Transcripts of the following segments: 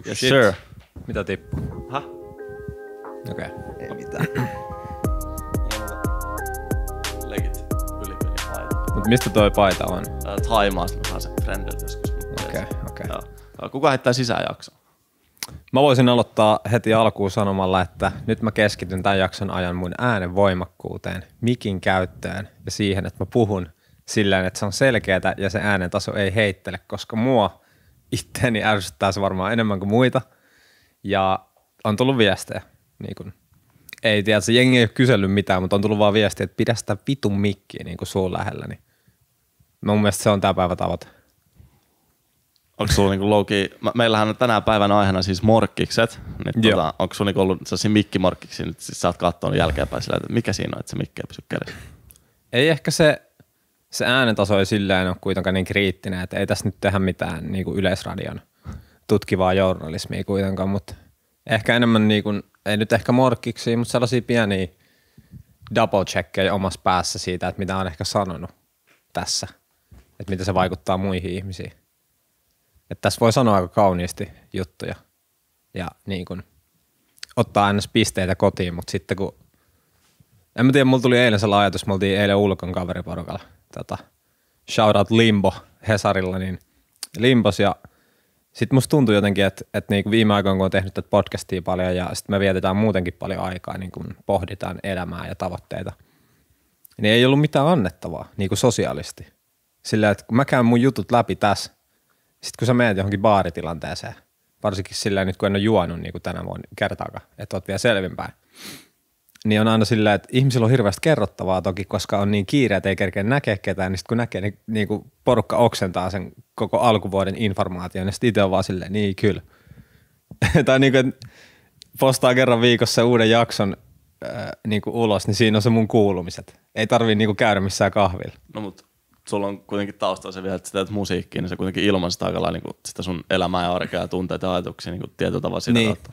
Oh, yes, shit. sir. Mitä tippu? Häh? Okei. Okay. Ei mitään. Legit ylipeli paita. Mut mistä toi paita on? Taimaasta mä saan sen friendiltä joskus. Okei, okei. Okay, Kuka heittää sisään Mä voisin aloittaa heti alkuun sanomalla, että nyt mä keskityn tämän jakson ajan mun äänen voimakkuuteen, mikin käyttöön ja siihen, että mä puhun silleen, että se on selkeää ja se äänen taso ei heittele, koska mua itteeni ärsyttää se varmaan enemmän kuin muita. Ja on tullut viestejä. Niin kun, ei tiedä, se jengi ei ole kysellyt mitään, mutta on tullut vaan viestiä, että pidä sitä vitun mikkiä niin suun lähellä. Niin. Mun mielestä se on tämä päivä tavoite. Onko sulla niinku louki, meillähän on tänä päivän aiheena siis morkkikset. Niin tuota, onko sulla niinku ollut sellaisia mikkimorkkiksi, nyt siis sä oot katsonut jälkeenpäin sillä, että mikä siinä on, että se mikki ei pysy kädessä? Ei ehkä se se äänentaso ei silleen ole kuitenkaan niin kriittinen, että ei tässä nyt tehdä mitään niin kuin yleisradion tutkivaa journalismia kuitenkaan, mutta ehkä enemmän niin kuin, ei nyt ehkä morkkiksi, mutta sellaisia pieniä double checkejä omassa päässä siitä, että mitä on ehkä sanonut tässä, että mitä se vaikuttaa muihin ihmisiin. Että tässä voi sanoa aika kauniisti juttuja ja niin kuin ottaa aina pisteitä kotiin, mutta sitten kun, en mä tiedä, mulla tuli eilen sellainen ajatus, me oltiin eilen ulkon kaveriporukalla – tota, out Limbo Hesarilla, niin Limbos ja sitten musta tuntuu jotenkin, että, että niinku viime aikoina kun on tehnyt tätä podcastia paljon ja sitten me vietetään muutenkin paljon aikaa, niin kun pohditaan elämää ja tavoitteita, niin ei ollut mitään annettavaa niin kuin sosiaalisti. Sillä, että kun mä käyn mun jutut läpi tässä, sitten kun sä menet johonkin baaritilanteeseen, varsinkin sillä nyt kun en ole juonut niin kuin tänä vuonna kertaakaan, että oot vielä selvinpäin, niin on aina silleen, että ihmisillä on hirveästi kerrottavaa toki, koska on niin kiire, että ei kerkeä näkeä ketään, niin sitten kun näkee, niin, niin kuin porukka oksentaa sen koko alkuvuoden informaation, niin sitten itse on vaan silleen, niin kyllä. tai niin kuin, postaa kerran viikossa uuden jakson äh, niin kuin ulos, niin siinä on se mun kuulumiset. Ei tarvii niin kuin käydä missään kahvilla. No mutta sulla on kuitenkin taustalla se vielä, että sä musiikkiin, niin se kuitenkin ilman sitä aika lailla niin sitä sun elämää ja arkea ja tunteita ja ajatuksia niin kuin tietyllä tavalla sitä niin. kautta.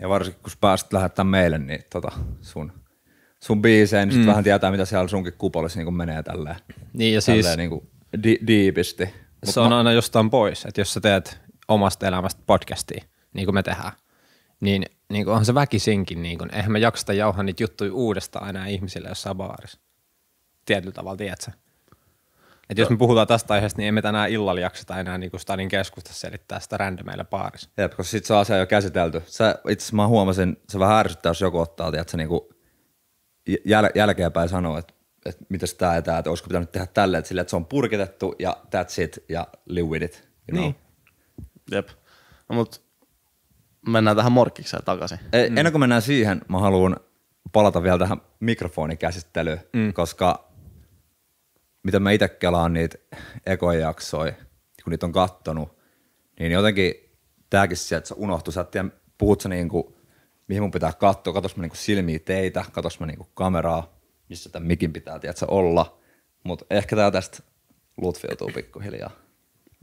Ja varsinkin kun pääsit lähettää meille niin tota, sun, sun biiseen, niin sit mm. vähän tietää, mitä siellä sunkin kupolissa niin menee tälleen. Niin ja siis- tälleen siis niin kuin di- diipisti. Mut se on mä... aina jostain pois, että jos sä teet omasta elämästä podcastia, niin kuin me tehdään, niin, niin kuin onhan se väkisinkin, niin kuin, eihän me jaksa jauhaa niitä juttuja uudestaan enää ihmisille jossain baarissa. Tietyllä tavalla, tiedätkö? Et jos me puhutaan tästä aiheesta, niin emme tänään illalla jakseta enää niin kuin Stadin keskustassa selittää sitä randomeilla paarissa. Jep, koska sit se asia on jo käsitelty. Sä, itse asiassa mä huomasin, se vähän ärsyttää, jos joku ottaa, että se niin kuin jäl- jälkeenpäin sanoo, että että mitäs tää ja tää, että olisiko pitänyt tehdä tälleen, että, että se on purkitettu ja that's it ja live with it. You niin. Know? Jep. No, mut mennään tähän morkkikseen takaisin. E- mm. Ennen kuin mennään siihen, mä haluan palata vielä tähän mikrofonikäsittelyyn, mm. koska mitä mä itse kelaan niitä ekoja jaksoja, kun niitä on kattonut, niin jotenkin tämäkin sieltä unohtui. Sä et tiedä, puhut sä niinku, mihin mun pitää katsoa, katos mä niinku silmiä teitä, katos mä niinku kameraa, missä tämän mikin pitää tiedätkö, olla. Mutta ehkä tää tästä lutfiutuu pikkuhiljaa.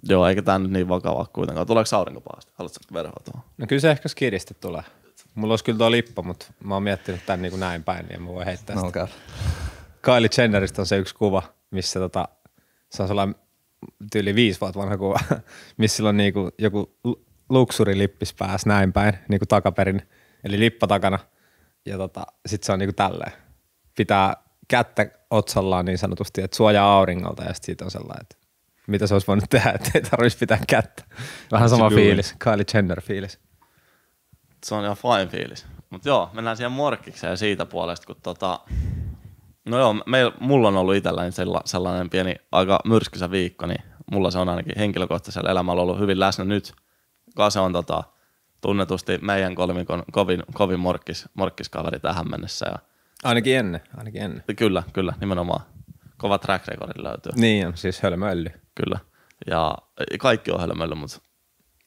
Joo, eikä tämä nyt niin vakavaa kuitenkaan. Tuleeko aurinko pahasti? Haluatko verhoa tuohon? No kyllä se ehkä skiristi tulee. Mulla olisi kyllä tuo lippa, mutta mä oon miettinyt tämän niin kuin näin päin, niin mä voin heittää no, sitä. Okay. Kylie Jenneristä on se yksi kuva, missä tota, se on sellainen tyyli viisi vuotta vanha kuva, missä sillä on niinku joku luksurilippis pääs näin päin, niinku takaperin, eli lippa takana. Ja tota, sit se on niinku tälleen. Pitää kättä otsallaan niin sanotusti, että suojaa auringolta ja sit siitä on sellainen, että mitä se olisi voinut tehdä, ettei tarvitsisi pitää kättä. Vähän sama siis fiilis, Kylie Jenner fiilis. Se on ihan fine fiilis. Mutta joo, mennään siihen morkkikseen siitä puolesta, kun tota, No joo, meillä, mulla on ollut itselläni sellainen pieni aika myrskisä viikko, niin mulla se on ainakin henkilökohtaisella elämällä ollut hyvin läsnä nyt. Kase on tota, tunnetusti meidän kolmikon kovin, kovin morkkis, morkkiskaveri tähän mennessä. Ja ainakin ennen, ainakin ennen. Kyllä, kyllä, nimenomaan. Kova track record löytyy. Niin on, siis hölmöily. Kyllä. Ja kaikki on hölmöily, mutta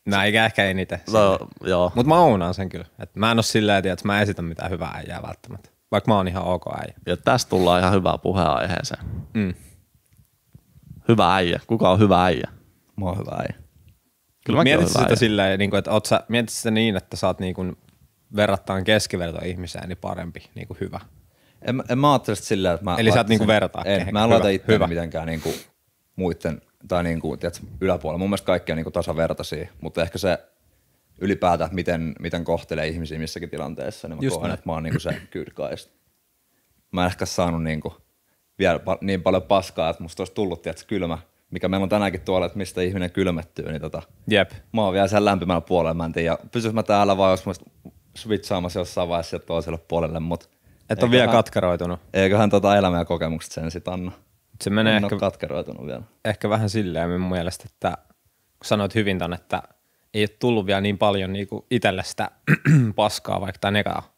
No eikä ehkä eniten. No, joo. Mutta mä ounaan sen kyllä. Et mä en ole silleen, että mä esitän mitään hyvää äijää välttämättä. Vaikka mä oon ihan ok äijä. Ja tästä tullaan ihan hyvää puheenaiheeseen. Mm. Hyvä äijä. Kuka on hyvä äijä? Mä oon hyvä äijä. Kyllä mietit sitä äijä. silleen, niin kuin, että oot sä, mietit sitä niin, että sä oot niin kuin, verrattain keskiverto ihmiseen niin parempi niin kuin hyvä. En, en mä ajattele silleen, että mä... Eli sä niin niinku vertaa En, mä en laita itseä mitenkään niin kuin muiden tai niin kuin tiedätkö, yläpuolella. Mun mielestä kaikki on niin kuin tasavertaisia, mutta ehkä se ylipäätään, miten, miten kohtelee ihmisiä missäkin tilanteessa, niin mä Just kohan, että mä oon niinku se kyrkaista. Mä en ehkä saanut niinku vielä pa- niin paljon paskaa, että musta olisi tullut tietysti kylmä, mikä meillä on tänäänkin tuolla, että mistä ihminen kylmettyy, niin tota, Jep. mä oon vielä sen lämpimällä puolella, mä en tiedä, pysyis mä täällä vai jos mä switchaamassa jossain vaiheessa toiselle puolelle, mutta et on vielä katkeroitunut. Eiköhän tota elämä ja kokemukset sen sit anna. Se menee en ehkä, katkeroitunut vielä. Ehkä vähän silleen mun mielestä, että kun sanoit hyvin ton, että – ei ole tullut vielä niin paljon niin kuin itselle sitä paskaa vaikka tai negaa,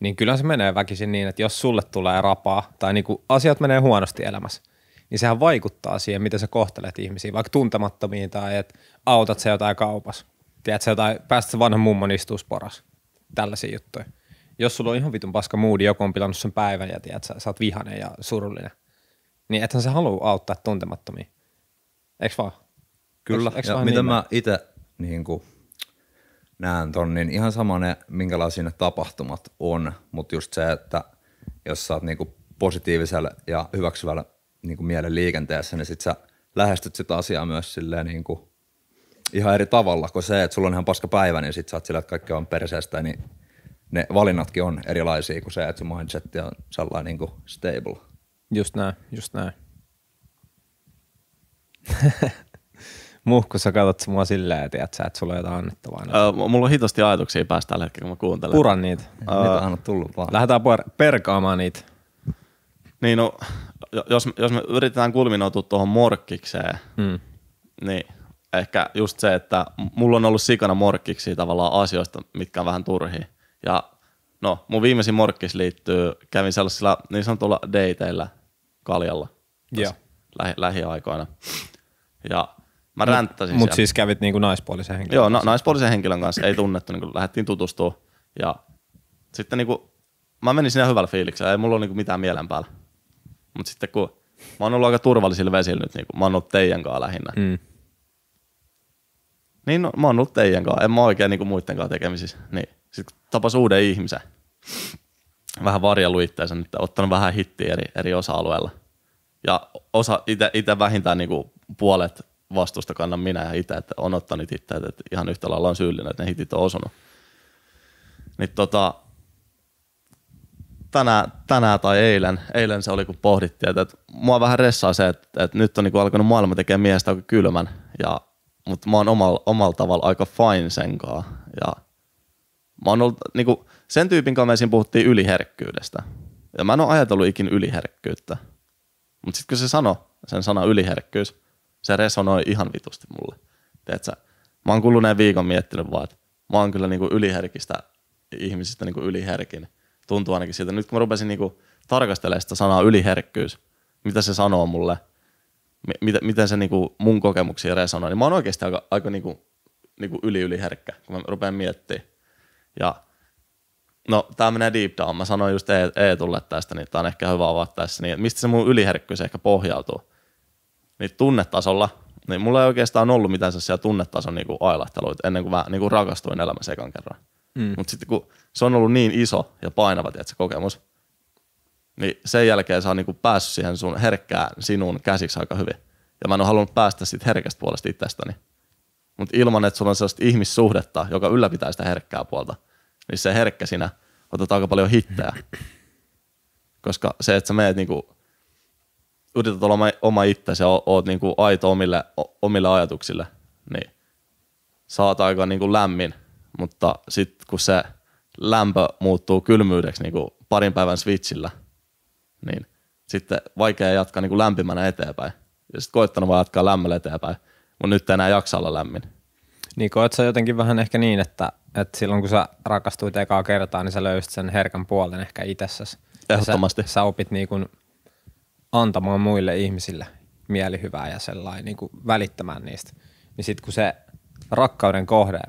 niin kyllä se menee väkisin niin, että jos sulle tulee rapaa tai niin kuin asiat menee huonosti elämässä, niin sehän vaikuttaa siihen, miten sä kohtelet ihmisiä, vaikka tuntemattomiin tai että autat se jotain kaupas. Tiedätkö, jotain, päästä se vanhan mummon istuusporas, Tällaisia juttuja. Jos sulla on ihan vitun paska moodi, joku on pilannut sen päivän ja tiedät, sä, sä oot vihanen ja surullinen, niin ethän sä halua auttaa tuntemattomia. Eikö vaan? Kyllä. Eks, eks ja vaan mitä niin mä itse niin kuin näen ton, niin ihan sama ne, minkälaisia ne tapahtumat on, mutta just se, että jos sä oot niin kuin positiivisella ja hyväksyvällä niin kuin mielen liikenteessä, niin sit sä lähestyt sitä asiaa myös silleen niin kuin ihan eri tavalla kuin se, että sulla on ihan paska päivä, niin sit sä oot sillä, että kaikki on perseestä, niin ne valinnatkin on erilaisia kuin se, että sun mindset on sellainen niin kuin stable. Just näin, just näin. sä katsot mua silleen, että sä, että sulla on jotain annettavaa. Öö, mulla on hitosti ajatuksia päästä tällä hetkellä, kun mä kuuntelen. Puran niitä. Öö, niitä on tullut vaan. Lähdetään per- perkaamaan niitä. Niin no, jos, jos me yritetään kulminoutua tuohon morkkikseen, hmm. niin ehkä just se, että mulla on ollut sikana morkkiksi tavallaan asioista, mitkä on vähän turhia. Ja no, mun viimeisin morkkis liittyy, kävin sellaisilla niin sanotulla dateilla kaljalla. Joo. Lähi, lähiaikoina. Ja Mä ränttäsin Mutta siis kävit niinku naispuolisen henkilön Joo, kanssa. naispuolisen henkilön kanssa ei tunnettu, niinku lähdettiin tutustua ja sitten niinku, mä menin sinne hyvällä fiiliksellä, ei mulla ole niinku mitään mielen päällä. Mutta sitten kun mä oon ollut aika turvallisilla vesillä nyt, niinku, mä oon ollut teidän kanssa lähinnä. Mm. Niin no, mä oon ollut teidän kanssa, en mä oikein niinku muiden kanssa tekemisissä. Niin. Sitten tapas uuden ihmisen, vähän varjelu itteensä, että ottanut vähän hittiä eri, eri osa-alueilla. Ja osa itse vähintään niinku puolet vastusta kannan minä ja itse, että on ottanut itse, että ihan yhtä lailla on syyllinen, että ne hitit on osunut. Niin tota, tänään, tänään tai eilen, eilen se oli kun pohdittiin, että, että mua vähän ressaa se, että, että nyt on niin alkanut maailma tekemään miehestä aika kylmän, ja, mutta mä oon omalla, omalla tavalla aika fine senkaan. Ja mä oon ollut, niin kuin, sen tyypin kanssa me siinä puhuttiin yliherkkyydestä. Ja mä en ole ajatellut ikin yliherkkyyttä. Mutta sitten kun se sanoi sen sana yliherkkyys, se resonoi ihan vitusti mulle. Teetkö? mä oon kuluneen viikon miettinyt vaan, että mä oon kyllä niinku yliherkistä ihmisistä niinku yliherkin. Tuntuu ainakin siltä. Nyt kun mä rupesin niinku tarkastelemaan sitä sanaa yliherkkyys, mitä se sanoo mulle, miten, miten se niinku mun kokemuksia resonoi, niin mä oon oikeasti aika, aika niinku, niinku yli yliherkkä, kun mä rupean miettimään. Ja no, tää menee deep down. Mä sanoin just Eetulle tästä, niin tää on ehkä hyvä avata tässä. Niin, mistä se mun yliherkkyys ehkä pohjautuu? Niin tunnetasolla, niin mulla ei oikeastaan ollut mitään sellaisia tunnetason niin ailahteluita ennen kuin mä kuin niinku rakastuin elämässä ekan kerran. Mm. Mutta sitten kun se on ollut niin iso ja painava tiedätkö, kokemus, niin sen jälkeen sä oot niin päässyt siihen sun herkkään sinun käsiksi aika hyvin. Ja mä en ole halunnut päästä siitä herkästä puolesta itsestäni. Mutta ilman, että sulla on sellaista ihmissuhdetta, joka ylläpitää sitä herkkää puolta, niin se herkkä sinä otetaan aika paljon hittää. Koska se, että sä meet kuin niinku yrität olla oma itsesi ja oot niinku aito omille, omille ajatuksille, niin saat aika niinku lämmin, mutta sitten kun se lämpö muuttuu kylmyydeksi niinku parin päivän switchillä, niin sitten vaikea jatkaa niinku lämpimänä eteenpäin. Ja sitten koittanut vaan jatkaa lämmöllä eteenpäin, mutta nyt enää jaksa olla lämmin. Niin koet sä jotenkin vähän ehkä niin, että, että silloin kun sä rakastuit ekaa kertaa, niin sä löysit sen herkän puolen ehkä itsessäsi. Ehdottomasti. Sä, sä opit niin kuin antamaan muille ihmisille mielihyvää ja sellainen niin kuin välittämään niistä, niin sitten kun se rakkauden kohde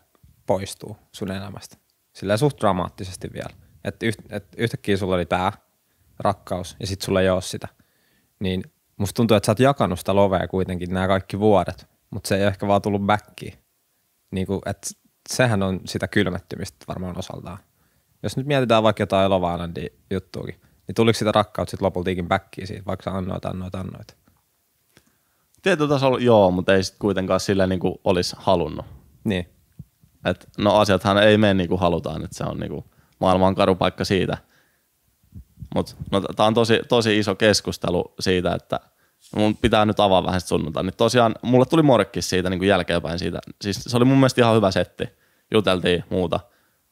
poistuu sun elämästä, sillä suht dramaattisesti vielä, että yht, et yhtäkkiä sulla oli tämä rakkaus ja sitten sulla ei ole sitä, niin musta tuntuu, että sä oot jakanut sitä lovea kuitenkin nämä kaikki vuodet, mutta se ei ehkä vaan tullut backiin. Niin kuin, että sehän on sitä kylmettymistä varmaan osaltaan. Jos nyt mietitään vaikka jotain Elova juttuukin, niin tuliko sitä rakkautta sitten ikin backiin siitä, vaikka sä annoit, annoit, annoit? Tietyllä tasolla joo, mutta ei sitten kuitenkaan sillä kuin niinku olisi halunnut. Niin. Et, no asiathan ei mene niin kuin halutaan, että se on niin kuin maailman karu paikka siitä. Mutta no, tämä on tosi, tosi iso keskustelu siitä, että mun pitää nyt avaa vähän sunnuntai. Niin tosiaan mulle tuli morkki siitä niin kuin jälkeenpäin siitä. Siis se oli mun mielestä ihan hyvä setti. Juteltiin muuta.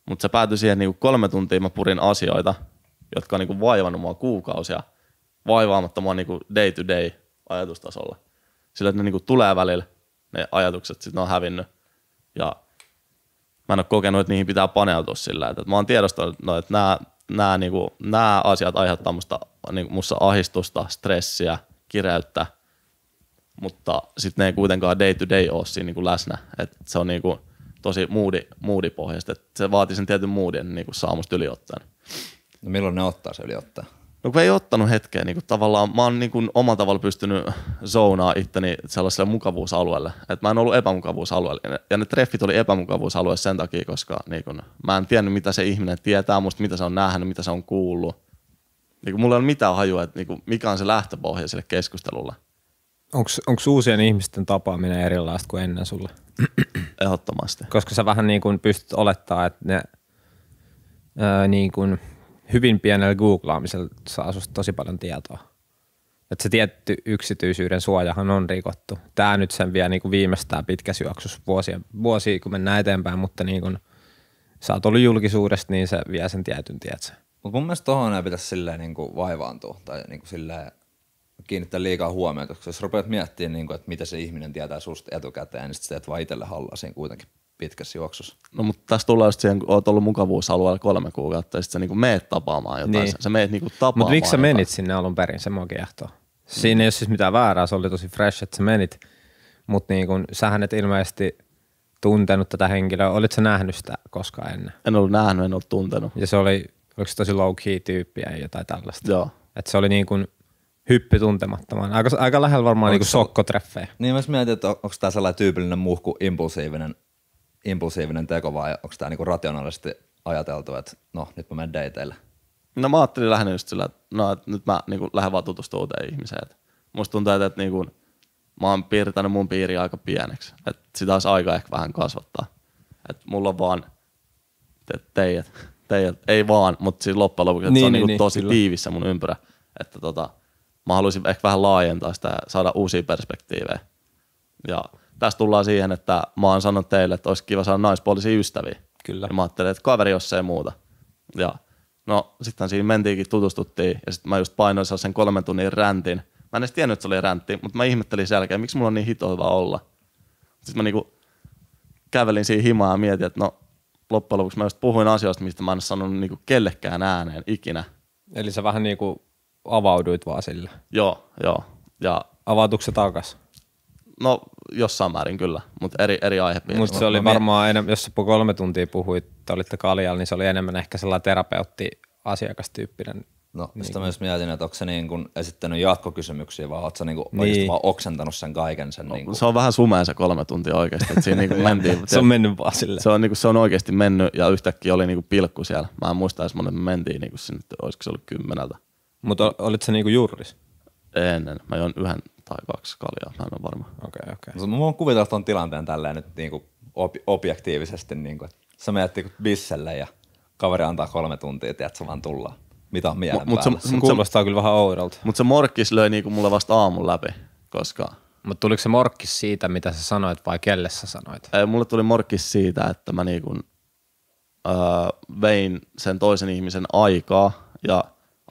Mutta se päätyi siihen niin kuin kolme tuntia mä purin asioita, jotka on niin kuin vaivannut mua kuukausia vaivaamatta mua niin kuin day to day ajatustasolla. Sillä että ne niin kuin tulee välillä, ne ajatukset, sitten ne on hävinnyt. Ja mä en ole kokenut, että niihin pitää paneutua sillä. Että mä oon tiedostanut, no, että nämä, nämä, niin kuin, nämä asiat aiheuttaa musta, niin kuin, musta ahistusta, stressiä, kireyttä, mutta sitten ne ei kuitenkaan day to day ole siinä niin kuin läsnä. Et se on niin kuin, tosi moodipohjaista. Et se vaatii sen tietyn moodin, niin saamusta yliottaen. No milloin ne ottaa se yliottaa? No kun ei ottanut hetkeä, niin tavallaan mä oon niin kuin omalla tavalla pystynyt zonaa itteni sellaiselle mukavuusalueelle. Että mä en ollut epämukavuusalueella. Ja ne treffit oli epämukavuusalue sen takia, koska niin kun, mä en tiennyt, mitä se ihminen tietää musta, mitä se on nähnyt, mitä se on kuullut. Niin mulla ei ole mitään hajua, että niin kun, mikä on se lähtöpohja sille keskustelulle. Onko uusien ihmisten tapaaminen erilaista kuin ennen sulle? Ehdottomasti. Koska sä vähän niin kun pystyt olettaa, että ne öö, niin kun – hyvin pienellä googlaamisella saa susta tosi paljon tietoa. Että se tietty yksityisyyden suojahan on rikottu. Tämä nyt sen vielä niin kuin viimeistään pitkä syöksys vuosia, vuosia, kun mennään eteenpäin, mutta niin kuin sä oot ollut julkisuudesta, niin se vie sen tietyn tietä. Mutta mun mielestä tuohon ei pitäisi silleen niin kuin vaivaantua tai niin kuin kiinnittää liikaa huomiota, koska jos rupeat miettimään, niin kuin, että mitä se ihminen tietää susta etukäteen, niin sitten sä teet vaan itselle hallaa siinä kuitenkin pitkässä juoksussa. No mutta tässä tulee just siihen, kun oot ollut mukavuusalueella kolme kuukautta ja sitten sä niin meet tapaamaan jotain. Niin. Sä, meet niin tapaamaan Mutta miksi sä jotain. menit sinne alun perin, se mua kiehtoo. Siinä mm. ei ole siis mitään väärää, se oli tosi fresh, että sä menit. Mutta niinku, sähän et ilmeisesti tuntenut tätä henkilöä. Olitko sä nähnyt sitä koskaan ennen? En ollut nähnyt, en ollut tuntenut. Ja se oli, oliko se tosi low key tyyppiä ja jotain tällaista? Joo. Et se oli niin kuin hyppy tuntemattomaan. Aika, aika lähellä varmaan niin kuin sokkotreffejä. Niin mä mietin, että onko tämä sellainen tyypillinen muhku impulsiivinen impulsiivinen teko vai onko tämä niinku rationaalisesti ajateltu, että no nyt mä menen dateille? No mä ajattelin lähinnä just sillä, että no, että nyt mä niinku lähden vaan tutustumaan uuteen ihmiseen. Et musta tuntuu, että, että niinku, mä oon piirtänyt mun piiri aika pieneksi. Et sitä olisi aika ehkä vähän kasvattaa. Et mulla on vaan te, teijät, teijät, ei vaan, mutta siis loppujen lopuksi niin, se on niin, niinku niin, tosi kyllä. tiivissä mun ympyrä. Että tota, mä haluaisin ehkä vähän laajentaa sitä, saada uusia perspektiivejä. Ja tässä tullaan siihen, että mä oon sanonut teille, että olisi kiva saada naispuolisia ystäviä. Kyllä. Ja mä ajattelin, että kaveri jos ei muuta. Ja no sitten siinä mentiinkin, tutustuttiin ja sitten mä just painoin sen kolmen tunnin räntin. Mä en edes tiennyt, että se oli räntti, mutta mä ihmettelin sen jälkeen, miksi mulla on niin hito hyvä olla. Sitten mä niinku kävelin siinä himaa ja mietin, että no loppujen lopuksi mä just puhuin asioista, mistä mä en sanonut niinku kellekään ääneen ikinä. Eli sä vähän niinku avauduit vaan sille. Joo, joo. Ja se takas? No jossain määrin kyllä, mutta eri, eri aihepiiri. Mutta se oli varmaan enemmän, jos sä kolme tuntia puhuit, olitte kaljalla, niin se oli enemmän ehkä sellainen terapeutti asiakastyyppinen No, niin. sitä myös mietin, että onko se niin kun esittänyt jatkokysymyksiä vai oletko niin kuin niin. vaan oksentanut sen kaiken sen? No, niin kun... Se on vähän sumeen se kolme tuntia oikeasti. Että siinä niin kuin mentiin, se on mennyt vaan silleen. Se on, niin kuin, se on oikeasti mennyt ja yhtäkkiä oli niin kuin pilkku siellä. Mä en muista edes monen niinku että mentiin niin kuin sinne, olisiko se ollut kymmeneltä. Mutta olitko se niin juuris? jurris? En, en. Mä join yhden tai kaksi kaljaa, mä en ole varma. Okei, okay, okei. Okay. Mä voin kuvitella tuon tilanteen tälleen nyt niinku ob- objektiivisesti, niinku, että sä menet niinku bisselle ja kaveri antaa kolme tuntia, että sä vaan tullaan. Mitä on mieleen Mutta mut se, mut kuulostaa se, kyllä vähän oudolta. Mutta se morkkis löi niinku mulle vasta aamun läpi, koska... Mutta tuliko se morkkis siitä, mitä sä sanoit vai kelle sä sanoit? Ei, mulle tuli morkkis siitä, että mä niinku, öö, vein sen toisen ihmisen aikaa ja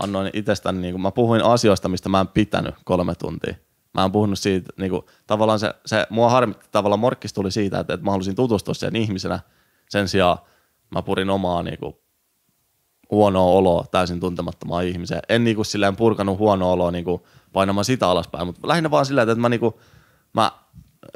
annoin itsestäni, niinku, mä puhuin asioista, mistä mä en pitänyt kolme tuntia. Mä oon puhunut siitä, niin kuin, tavallaan se, se mua harmitti, tavallaan morkkis tuli siitä, että, että mä halusin tutustua sen ihmisenä. Sen sijaan mä purin omaa niin kuin, huonoa oloa täysin tuntemattomaan ihmiseen. En niin kuin, silleen purkanut huonoa oloa niin kuin, painamaan sitä alaspäin, mutta lähinnä vaan sillä, että mä, niin kuin, mä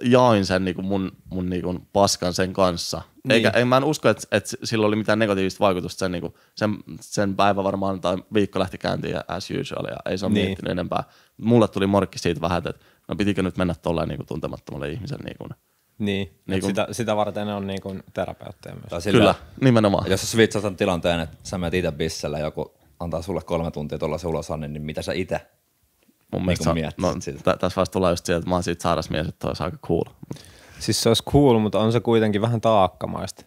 jaoin sen niin kuin mun, mun niin kuin paskan sen kanssa. Niin. Eikä, en, mä en usko, että, että sillä oli mitään negatiivista vaikutusta. Sen, niin kuin, sen, sen päivä varmaan tai viikko lähti käyntiin ja as usual ja ei se ole niin. miettinyt enempää. Mulle tuli morkki siitä vähän, että no pitikö nyt mennä tolleen niinku niinku- niin kuin tuntemattomalle ihmiselle niin kuin, niin, niin kuin, sitä, sitä varten on niin kuin terapeutteja myös. sillä, Kyllä, nimenomaan. Jos sä tilanteen, että sä menet itse bissellä ja joku antaa sulle kolme tuntia tuolla se ulosanne, niin mitä sä itse Mun niin mielestä on se on, no, sitä. tässä vasta tulee just sieltä, että mä oon siitä sairas mies, että olisi aika cool. Siis se olisi cool, mutta on se kuitenkin vähän taakkamaista.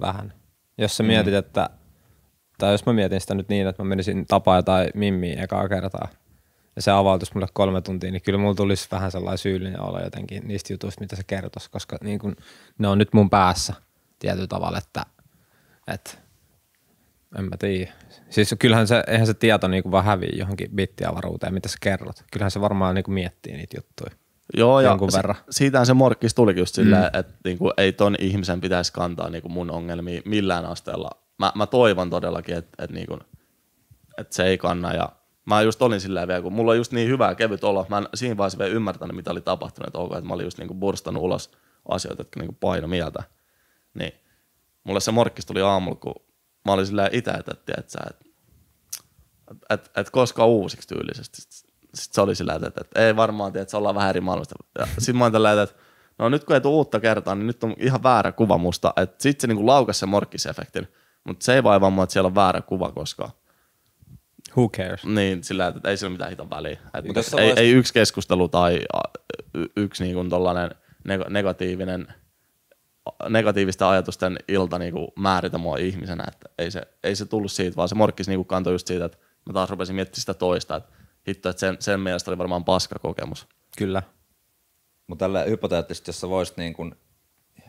Vähän. Jos sä mm. mietit, että, tai jos mä mietin sitä nyt niin, että mä menisin tapaa tai mimmiin ekaa kertaa, ja se avautuisi mulle kolme tuntia, niin kyllä mulla tulisi vähän sellainen syyllinen olo jotenkin niistä jutuista, mitä se kertoisi, koska niin kun, ne on nyt mun päässä tietyllä tavalla, että, että en mä tiedä. Siis kyllähän se, eihän se tieto niin kuin vaan hävii johonkin bittiavaruuteen, mitä sä kerrot. Kyllähän se varmaan niin kuin miettii niitä juttuja. Joo, ja se, verran. siitähän se morkkis tuli just silleen, mm. että niin kuin, ei ton ihmisen pitäisi kantaa niin kuin mun ongelmia millään asteella. Mä, mä toivon todellakin, että, että, niin kuin, että se ei kanna ja mä just olin silleen vielä, kun mulla on just niin hyvä kevyt olo, mä en siinä vaiheessa vielä ymmärtänyt, mitä oli tapahtunut, että, okay, että mä olin just niin kuin burstanut ulos asioita, jotka niin kuin paino mieltä. Niin mulle se morkkis tuli aamulla, kun mä olin silleen itse, että, että, että, että, koska uusiksi tyylisesti. Sitten se oli silleen, että, että, että ei varmaan, tiedä, että ollaan vähän eri maailmasta. Sitten mä olin tällä, että no nyt kun ei tule uutta kertaa, niin nyt on ihan väärä kuva musta. Sitten se niinku laukasi sen morkkisefektin, mutta se ei vaivaa mua, että siellä on väärä kuva koska Who cares? Niin, sillä että ei sillä mitään hiton väliä. Et niin, ei, vaiheessa... ei, yksi keskustelu tai yksi niin kuin negatiivinen negatiivista ajatusten ilta niin kuin määritä mua ihmisenä. Että ei, se, ei se tullut siitä, vaan se morkkis niin kuin kantoi just siitä, että mä taas rupesin miettimään sitä toista. Että hitto, että sen, sen mielestä oli varmaan paska kokemus. Kyllä. Mutta tällä hypoteettisesti, jos sä voisit niin kuin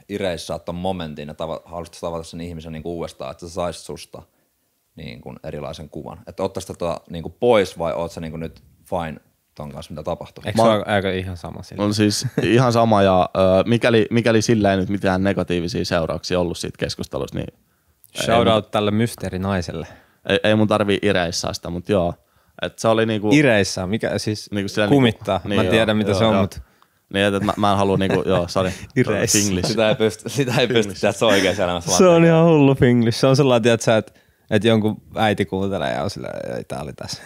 ireissää ton momentin ja tava, haluaisit tavata sen ihmisen niin kuin uudestaan, että sä saisit susta niin kuin erilaisen kuvan. Että ottaisit tätä niin kuin pois vai oot sä niin kuin nyt fine ton kanssa, mitä tapahtuu. Eikö se ole aika ihan sama sillä? On siis ihan sama ja ö, mikäli, mikäli sillä ei nyt mitään negatiivisia seurauksia ollut siitä keskustelussa, niin... Shout out mun, tälle mysteerinaiselle. Ei, ei mun tarvii ireissaa sitä, mutta joo. Et se oli niinku... Ireissaa, mikä siis niinku, niinku- kumittaa. Niinku, niin, mä tiedän joo, mitä joo, se on, joo. mutta... Niin, että mä, mä en halua niinku, joo, sorry. Ireissa. Sitä ei pysty, sitä ei pysty, se on oikeassa elämässä. Se on ihan hullu finglish. Se on sellainen, että sä et että jonkun äiti kuuntelee ja on sillä, ei tää oli tässä.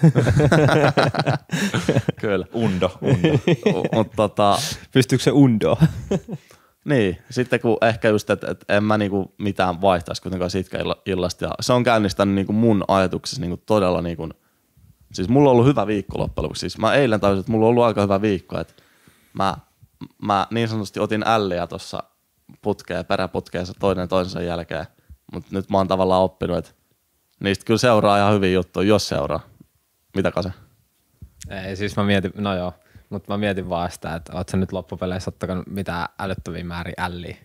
Kyllä. Undo. undo. Mut, tota... Pystyykö se undo? niin, sitten kun ehkä just, että et en mä niinku mitään vaihtaisi kuitenkaan sitkä illasta. Ja se on käynnistänyt niinku mun ajatuksessa niinku todella niinku, siis mulla on ollut hyvä viikko loppujen lopuksi. Siis mä eilen tajusin, että mulla on ollut aika hyvä viikko, että mä, mä niin sanotusti otin älliä tuossa putkea peräputkeen toinen toisensa jälkeen. Mutta nyt mä oon tavallaan oppinut, että niistä kyllä seuraa ihan hyvin juttu, jos seuraa. Mitä se? Ei, siis mä mietin, no joo, mutta mä mietin vaan sitä, että oot sä nyt loppupeleissä ottanut mitä älyttömiä määrin älliä.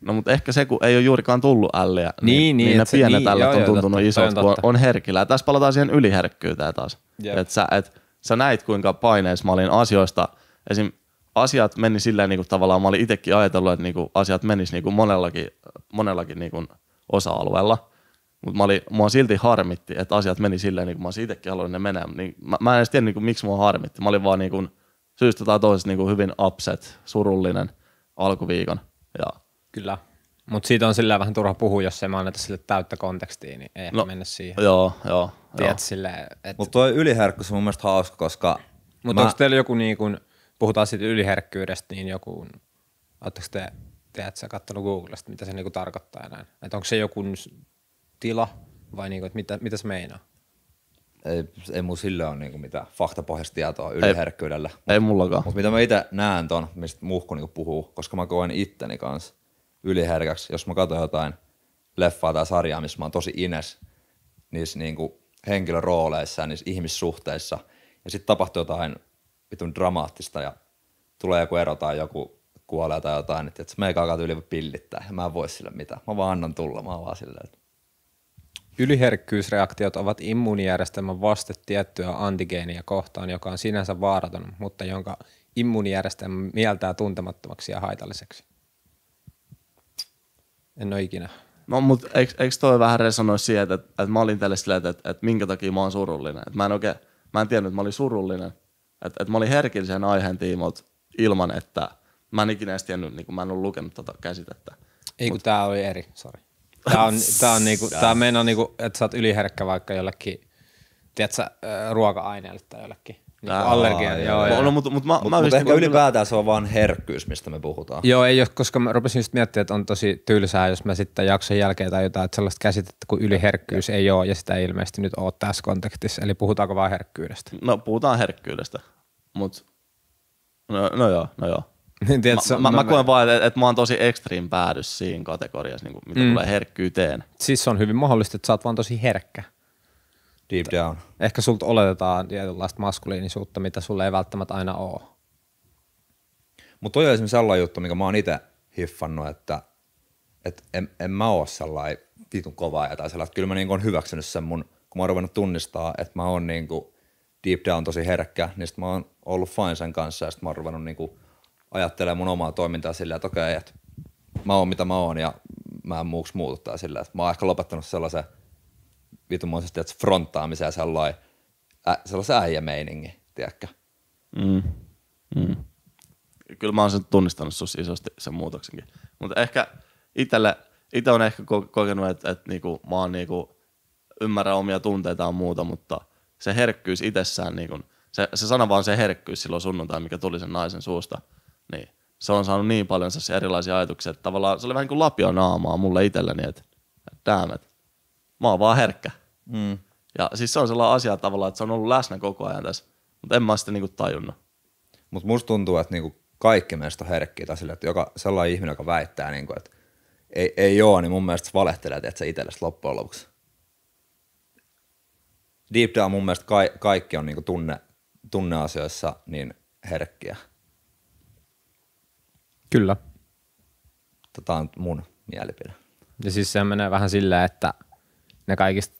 No mutta ehkä se, kun ei ole juurikaan tullut älliä, niin, niin, niin, niin ne pienet niin, ället on joo, tuntunut totta, isot, on, on herkillä. Ja tässä palataan siihen yliherkkyyteen taas. Että sä, et, sä näit, kuinka paineessa mä olin asioista. Esim. asiat meni silleen niin kuin tavallaan, mä olin itsekin ajatellut, että niin kuin asiat menis niin kuin monellakin, monellakin niin kuin osa-alueella. Mutta oli, mua silti harmitti, että asiat meni silleen, niin kuin mä olisin itsekin halunnut ne mennä. Niin mä, mä en edes tiedä, niin kuin, miksi mua harmitti. Mä olin vaan niin kuin, syystä tai toisesta niin kuin hyvin upset, surullinen alkuviikon. Ja. Kyllä. Mutta siitä on silleen vähän turha puhua, jos ei mä anneta sille täyttä kontekstia, niin ei no, mennä siihen. Joo, joo. Tiedät, joo. Sille, et... Mutta toi yliherkkyys on mun mielestä hauska, koska... Mutta mä... onko teillä joku, niin kun, puhutaan siitä yliherkkyydestä, niin joku... Oletteko te, tiedätkö, sä kattonut Googlesta, mitä se niinku tarkoittaa näin? Että onko se joku tila vai niinku, mitä, mitä se meinaa? Ei, ei mun sillä ole niinku mitään faktapohjaista tietoa yliherkkyydellä. Ei, mut, ei mullakaan. Mutta mitä mä itse näen ton, mistä muhku niinku puhuu, koska mä koen itteni kanssa yliherkäksi, jos mä katson jotain leffaa tai sarjaa, missä mä oon tosi ines niissä niinku henkilörooleissa ja niissä ihmissuhteissa, ja sitten tapahtuu jotain vitun dramaattista ja tulee joku ero tai joku kuolee tai jotain, että, että meikä alkaa pillittää ja mä en voi sille mitään. Mä vaan annan tulla, mä oon vaan silleen, että Yliherkkyysreaktiot ovat immuunijärjestelmän vaste tiettyä antigeenia kohtaan, joka on sinänsä vaaraton, mutta jonka immuunijärjestelmä mieltää tuntemattomaksi ja haitalliseksi. En ole ikinä. No, mutta eikö, eikö toi vähän resonoi siihen, että, että mä olin tälle silleen, että, että, että minkä takia mä oon surullinen. Että mä en oikein, mä en tiennyt, että mä olin surullinen. Että, että mä olin herkillisen aiheen tiimot ilman, että mä en ikinä edes tiennyt, niin kuin mä en ollut lukenut tätä tota käsitettä. Ei kun Mut. tää oli eri, sorry. Tää on, tää on niinku, tää meinaa niinku, että sä oot yliherkkä vaikka jollekin, tiedätkö, ruoka-aineelle tai jollekin. Niin Aa, allergia. Joo, joo. No, mutta mutta, mä, mut, mä ehkä ylipäätään se on vaan herkkyys, mistä me puhutaan. Joo, ei ole, koska mä rupesin just miettimään, että on tosi tylsää, jos mä sitten jakson jälkeen tai jotain, että sellaista käsitettä kuin yliherkkyys ja. ei ole, ja sitä ei ilmeisesti nyt ole tässä kontekstissa, Eli puhutaanko vaan herkkyydestä? No, puhutaan herkkyydestä, mutta no, no joo, no joo. Niin, tiedätkö, mä, mä, mä, mä koen vaan, että että mä oon tosi ekstriin päädys siinä kategoriassa, niin mitä mm. tulee herkkyyteen. Siis on hyvin mahdollista, että sä oot vaan tosi herkkä. Deep down. Ehkä sulta oletetaan tietynlaista maskuliinisuutta, mitä sulle ei välttämättä aina ole. Mutta toi on esimerkiksi sellainen juttu, mikä mä oon itse hiffannut, että että en, en mä oo sellainen vitun kova ja tai sellainen. Kyllä mä niinku oon hyväksynyt sen mun, kun mä oon ruvennut tunnistaa, että mä oon niinku deep down tosi herkkä, niin sit mä oon ollut fine sen kanssa ja sit mä oon ruvennut niinku – ajattelee mun omaa toimintaa sillä, että okei, okay, että mä oon mitä mä oon ja mä en muuks muutu tai sillä. Että mä oon ehkä lopettanut sellaisen vitumoisesti, että fronttaamisen ja sellainen, ä, sellaisen äijämeiningin, tiedätkö? Mm. Mm. Kyllä mä oon sen tunnistanut sus isosti sen muutoksenkin. Mutta ehkä itselle, itse on ehkä kokenut, että, että niinku, mä oon niinku, ymmärrän omia tunteitaan muuta, mutta se herkkyys itsessään, niinku, se, se sana vaan se herkkyys silloin sunnuntai, mikä tuli sen naisen suusta – niin. Se on saanut niin paljon erilaisia ajatuksia, että tavallaan se oli vähän kuin naamaa mulle itselleni, että däämet, mä oon vaan herkkä. Mm. Ja siis se on sellainen asia tavallaan, että se on ollut läsnä koko ajan tässä, mutta en mä sitä niinku tajunnut. Mutta musta tuntuu, että niinku kaikki meistä on herkkiä tai sille, että joka sellainen ihminen, joka väittää, niinku, että ei, ei ole, niin mun mielestä sä että sä itsellesi loppujen lopuksi. Deep down mun mielestä ka- kaikki on niinku tunne, tunneasioissa niin herkkiä. Kyllä. Tota on mun mielipide. Ja siis se menee vähän silleen, että ne kaikista,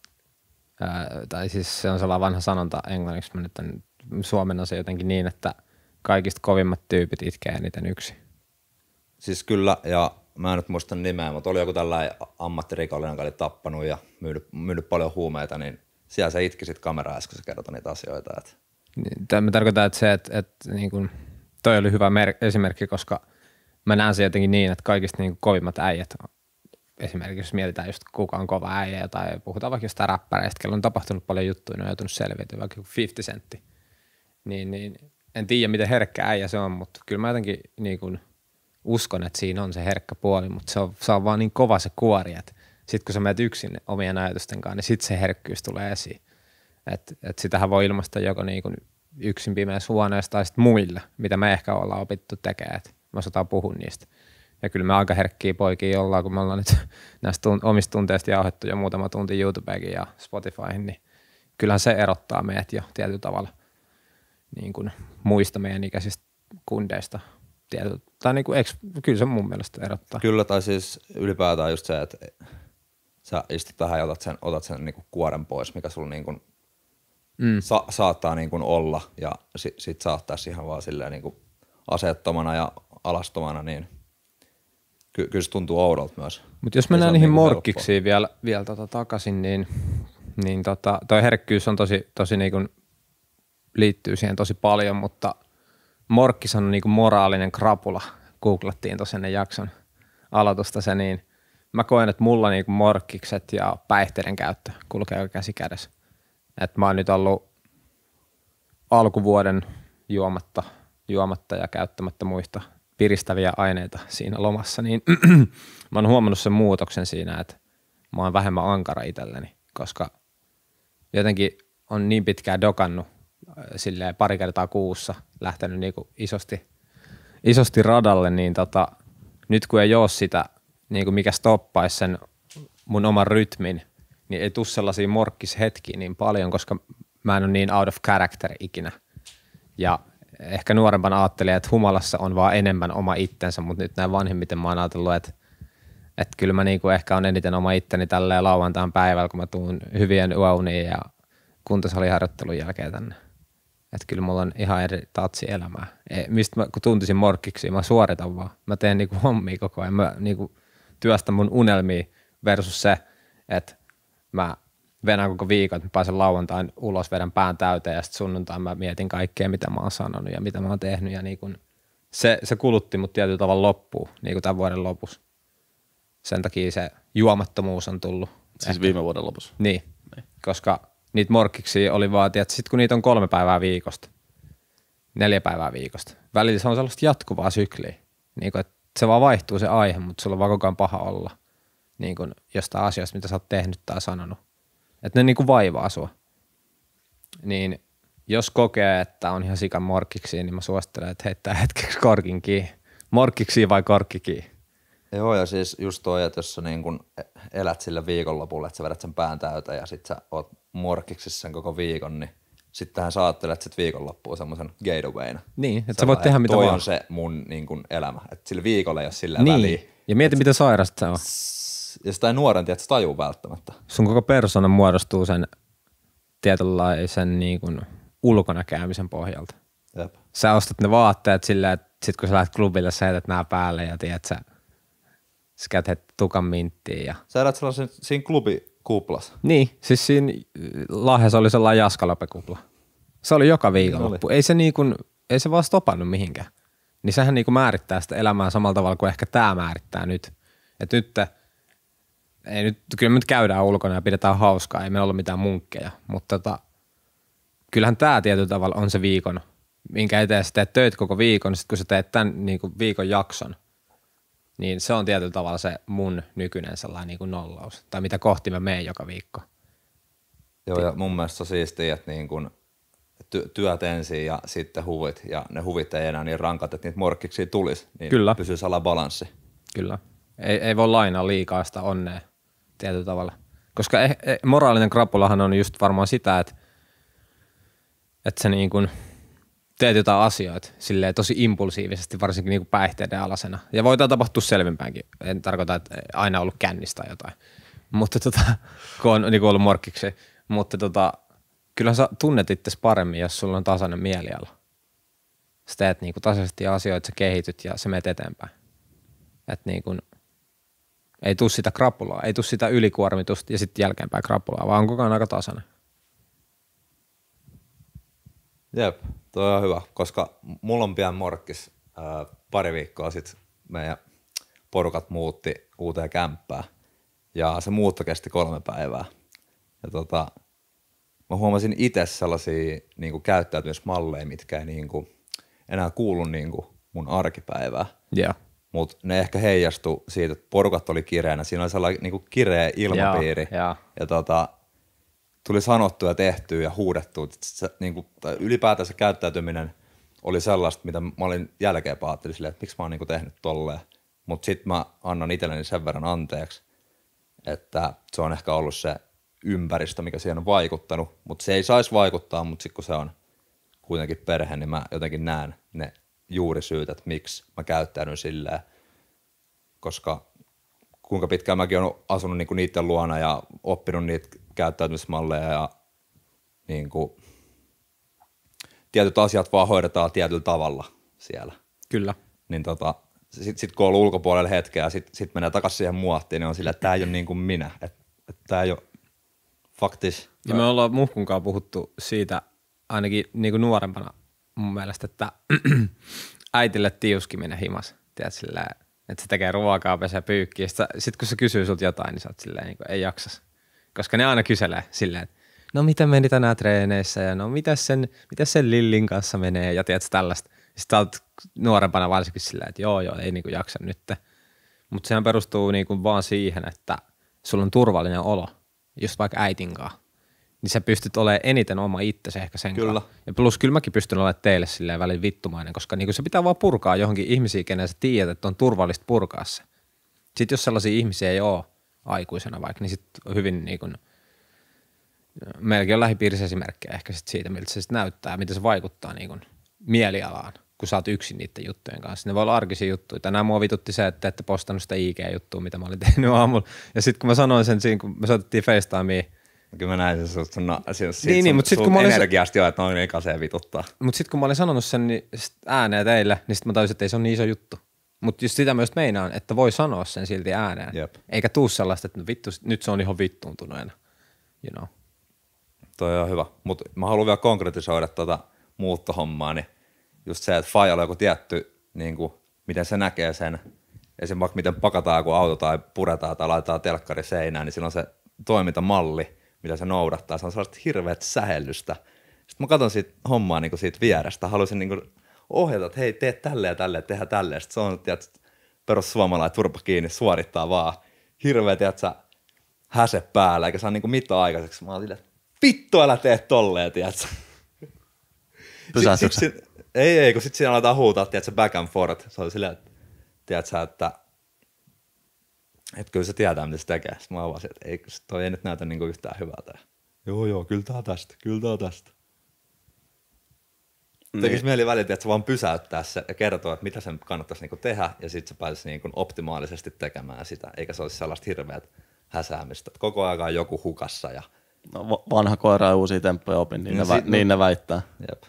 ää, tai siis se on sellainen vanha sanonta englanniksi, mä nyt Suomen on se jotenkin niin, että kaikista kovimmat tyypit itkee eniten yksi. Siis kyllä, ja mä en nyt muista nimeä, mutta oli joku tällainen ammattirikollinen, joka oli tappanut ja myynyt, myynyt paljon huumeita, niin siellä sä itkisit kameraa äsken, kun sä kertoi niitä asioita. Että... Niin, mä että se, että, että niin kun, toi oli hyvä mer- esimerkki, koska – mä näen se jotenkin niin, että kaikista niin kovimmat äijät, esimerkiksi jos mietitään just kuka on kova äijä tai puhutaan vaikka jostain räppäreistä, kello on tapahtunut paljon juttuja, ne on joutunut selviytymään, vaikka 50 sentti, niin, niin en tiedä miten herkkä äijä se on, mutta kyllä mä jotenkin niin kuin uskon, että siinä on se herkkä puoli, mutta se on, se on vaan niin kova se kuori, että sitten kun sä menet yksin omien ajatusten kanssa, niin sitten se herkkyys tulee esiin. Et, et sitähän voi ilmaista joko niin kuin yksin pimeässä huoneessa tai sitten muille, mitä me ehkä ollaan opittu tekemään mä osataan puhua niistä. Ja kyllä me aika herkkiä poikia ollaan, kun me ollaan nyt näistä tunt- omista tunteista jauhettu jo muutama tunti YouTubeenkin ja Spotifyhin, niin kyllähän se erottaa meidät jo tietyllä tavalla niin kuin muista meidän ikäisistä kundeista. Tietyllä, tai niin kuin, kyllä se mun mielestä erottaa. Kyllä, tai siis ylipäätään just se, että sä istut tähän ja otat sen, otat sen niin kuin kuoren pois, mikä sulla niin kuin mm. sa- saattaa niin kuin olla ja si- sit saattaa ihan vaan silleen niin kuin aseettomana ja alastomana, niin ky- kyllä se tuntuu oudolta myös. Mutta jos mennään niihin niin morkkiksiin vielä, vielä tota takaisin, niin, niin tota, toi herkkyys on tosi, tosi niinku, liittyy siihen tosi paljon, mutta morkki on niinku moraalinen krapula. Googlattiin tuossa ennen jakson aloitusta se, niin mä koen, että mulla niinku morkkikset ja päihteiden käyttö kulkee käsi kädessä. Et mä oon nyt ollut alkuvuoden juomatta, juomatta ja käyttämättä muista – piristäviä aineita siinä lomassa, niin mä oon huomannut sen muutoksen siinä, että mä oon vähemmän ankara itselleni, koska jotenkin on niin pitkään dokannut äh, silleen pari kertaa kuussa, lähtenyt niin isosti, isosti radalle, niin tota, nyt kun ei ole sitä, niin mikä stoppaisi sen mun oman rytmin, niin ei tule sellaisia morkkishetkiä niin paljon, koska mä en ole niin out of character ikinä. Ja ehkä nuorempana ajattelin, että humalassa on vaan enemmän oma itsensä, mutta nyt näin vanhimmiten mä oon ajatellut, että, että kyllä mä niinku ehkä on eniten oma itteni tälleen lauantain päivällä, kun mä tuun hyvien yöuniin ja kuntosaliharjoittelun jälkeen tänne. Että kyllä mulla on ihan eri tatsi elämää. E, mistä mä, kun tuntisin morkkiksi, mä suoritan vaan. Mä teen niinku hommia koko ajan. Mä niinku työstän mun unelmia versus se, että mä venään koko viikon, että mä pääsen lauantain ulos, vedän pään täyteen ja sitten sunnuntain mä mietin kaikkea, mitä mä oon sanonut ja mitä mä oon tehnyt ja niin kun, se, se kulutti mut tietyllä tavalla loppuun, niin kuin tämän vuoden lopussa. Sen takia se juomattomuus on tullut. Siis ehkä. viime vuoden lopussa? Niin, niin. koska niitä morkkiksi oli vaatia, että sitten kun niitä on kolme päivää viikosta, neljä päivää viikosta, välillä se on sellaista jatkuvaa sykliä, niin kun, että se vaan vaihtuu se aihe, mutta sulla on vaan koko ajan paha olla niin kun jostain asioista, mitä sä oot tehnyt tai sanonut että ne niinku vaivaa sua. Niin jos kokee, että on ihan sikan morkkiksi, niin mä suosittelen, että heittää hetkeksi korkin kiinni. Morkkiksi vai kiinni? Joo, ja siis just toi, että jos sä niin kun elät sillä viikonlopulla, että sä vedät sen pään täytä ja sit sä oot morkiksi sen koko viikon, niin sittenhän sä ajattelet sit viikonloppuun semmoisen gatewayna. Niin, että sä, sä voit tehdä mitä toi vaan. on se mun niin kun elämä, että sillä viikolla ei ole sillä niin. väliä. Ja mieti, mitä sairasta sä on ja sitä ei nuoren tietysti taju välttämättä. Sun koko persona muodostuu sen tietynlaisen niin kuin ulkona pohjalta. Jep. Sä ostat ne vaatteet silleen, että sit kun sä lähdet klubille, sä heität nää päälle ja tiedät sä, sä käyt heti tukan minttiin. Ja... Sä elät sellaisen siinä klubikuplassa. Niin, siis siinä äh, lahjassa oli sellainen jaskalopekupla. Se oli joka viikonloppu. Niin ei se niin kuin, ei se vaan stopannut mihinkään. Niin sehän niin kuin määrittää sitä elämää samalla tavalla kuin ehkä tämä määrittää nyt. Että nyt ei nyt, kyllä me nyt käydään ulkona ja pidetään hauskaa, ei meillä ole mitään munkkeja, mutta tota, kyllähän tämä tietyllä tavalla on se viikon, minkä eteen sä teet töitä koko viikon, sitten kun sä teet tämän niin kuin viikon jakson, niin se on tietyllä tavalla se mun nykyinen sellainen niin kuin nollaus, tai mitä kohti mä meen joka viikko. Joo, ja mun mielestä siistiä, että niin kuin ty- työt ensin ja sitten huvit, ja ne huvit ei enää niin rankat, että niitä morkkiksi tulisi, niin Kyllä. pysyisi ala balanssi. Kyllä. Ei, ei voi lainaa liikaa sitä onnea tietyllä tavalla. Koska eh, eh, moraalinen krapulahan on just varmaan sitä, että, että sä niin kuin teet jotain asioita silleen tosi impulsiivisesti, varsinkin niin kuin päihteiden alasena. Ja voi tämä tapahtua selvimpäänkin. En tarkoita, että aina ollut kännistä jotain. Mutta tota, kun on niin kuin ollut morkkiksi. Mutta tota, kyllähän sä tunnet itse paremmin, jos sulla on tasainen mieliala. Sä teet niin kuin tasaisesti asioita, sä kehityt ja sä menet eteenpäin. että niin kuin – ei tuu sitä krapulaa, ei tuu sitä ylikuormitusta ja sitten jälkeenpäin krapulaa, vaan on koko ajan aika tasainen. Jep, toi on hyvä, koska mulla on pian morkkis äh, pari viikkoa sitten meidän porukat muutti uuteen kämppään ja se muutto kesti kolme päivää. Ja tota, mä huomasin itse sellaisia niin kuin käyttäytymismalleja, mitkä ei niin kuin, enää kuulu niin kuin mun arkipäivää. Yeah mutta ne ehkä heijastu siitä, että porukat oli kireänä. Siinä oli sellainen niin kuin kireä ilmapiiri. Joo, joo. Ja tota, tuli sanottua ja tehtyä ja huudettua. Se, niin kuin, ylipäätänsä käyttäytyminen oli sellaista, mitä mä olin jälkeen paattelin silleen, että miksi mä oon niin kuin tehnyt tolleen. Mutta sitten mä annan itselleni sen verran anteeksi, että se on ehkä ollut se ympäristö, mikä siihen on vaikuttanut. Mutta se ei saisi vaikuttaa, mutta sitten kun se on kuitenkin perhe, niin mä jotenkin näen ne juurisyyt, että miksi mä käyttäydyn silleen, koska kuinka pitkään mäkin olen asunut niinku niiden luona ja oppinut niitä käyttäytymismalleja ja niinku, tietyt asiat vaan hoidetaan tietyllä tavalla siellä. Kyllä. Niin tota, sitten sit kun on ollut ulkopuolella hetkeä ja sitten sit menee takaisin siihen muottiin, niin on sillä, että tämä ei ole niin kuin minä, että et tämä ei ole faktis. Ja me ollaan Muhkunkaan puhuttu siitä ainakin niin kuin nuorempana mun mielestä, että äitille tiuskiminen himas, tiedät sillä, että se tekee ruokaa, pesee pyykkiä. Sitten sit kun se kysyy sulta jotain, niin sä oot silleen, niin kuin, ei jaksas. Koska ne aina kyselee silleen, että no mitä meni tänään treeneissä ja no mitä sen, mitä sen Lillin kanssa menee ja tiedät tällaista. Sitten olet nuorempana varsinkin silleen, että joo joo, ei niinku jaksa nyt. Mutta sehän perustuu niinku vaan siihen, että sulla on turvallinen olo, just vaikka äitinkaan niin sä pystyt olemaan eniten oma itsesi ehkä sen Kyllä. Ja plus kyllä mäkin pystyn olemaan teille silleen välin vittumainen, koska niin kuin se pitää vaan purkaa johonkin ihmisiin, kenen sä tiedät, että on turvallista purkaa se. Sitten jos sellaisia ihmisiä ei ole aikuisena vaikka, niin sitten hyvin niin kuin, melkein on lähipiirissä esimerkkejä ehkä sit siitä, miltä se sit näyttää, miten se vaikuttaa niin kuin mielialaan, kun sä oot yksin niiden juttujen kanssa. Ne voi olla arkisia juttuja. Tänään mua vitutti se, että ette postannut sitä IG-juttua, mitä mä olin tehnyt aamulla. Ja sitten kun mä sanoin sen siinä, kun me soitettiin FaceTimeen, Kyllä mä näin sen sun, sun, niin, sun, niin, sun, niin, mutta sun kun olin... jo, että noin niin kasee vituttaa. Mutta sitten kun mä olin sanonut sen niin ääneen teille, niin sitten mä tajusin, että ei se ole niin iso juttu. Mutta just sitä myös meinaan, että voi sanoa sen silti ääneen. Jep. Eikä tuu sellaista, että no vittu, nyt se on ihan vittuuntuneena. You know. Toi on hyvä. Mutta mä haluan vielä konkretisoida tuota muuttohommaa, niin just se, että Fajalla on joku tietty, niin kuin, miten se näkee sen, esimerkiksi miten pakataan joku auto tai puretaan tai laitetaan telkkari seinään, niin silloin se toimintamalli, mitä se noudattaa. Se on sellaista hirveät sähellystä. Sitten mä katson siitä hommaa niin kuin siitä vierestä. Haluaisin niin kuin ohjata, että hei, tee tälle ja tälle, tehdä tälle. Sitten se on tiedät, perussuomalainen turpa kiinni, suorittaa vaan. Hirveä, tiedätkö, häse päällä, eikä saa niin mitään aikaiseksi. Mä olin että vittu älä tee tolleen, tiedätkö. Ei, ei, kun sitten siinä aletaan huutaa, tiedätkö, back and forth. Se oli silleen, tiedätkö, että että kyllä se tietää, mitä se tekee. Sitten mä avasin, että ei, toi ei nyt näytä niinku yhtään hyvältä. Joo, joo, kyllä tää tästä, kyllä tää tästä. Niin. Tekisi mieli välillä, että se vaan pysäyttää se ja kertoo, että mitä sen kannattaisi niinku tehdä, ja sitten se pääsisi niinku optimaalisesti tekemään sitä, eikä se olisi sellaista hirveät häsäämistä. Että koko ajan joku hukassa. Ja... No, vanha koira ja uusia temppuja opin, niin, no, ne, sit, vä- niin ne väittää. Jep,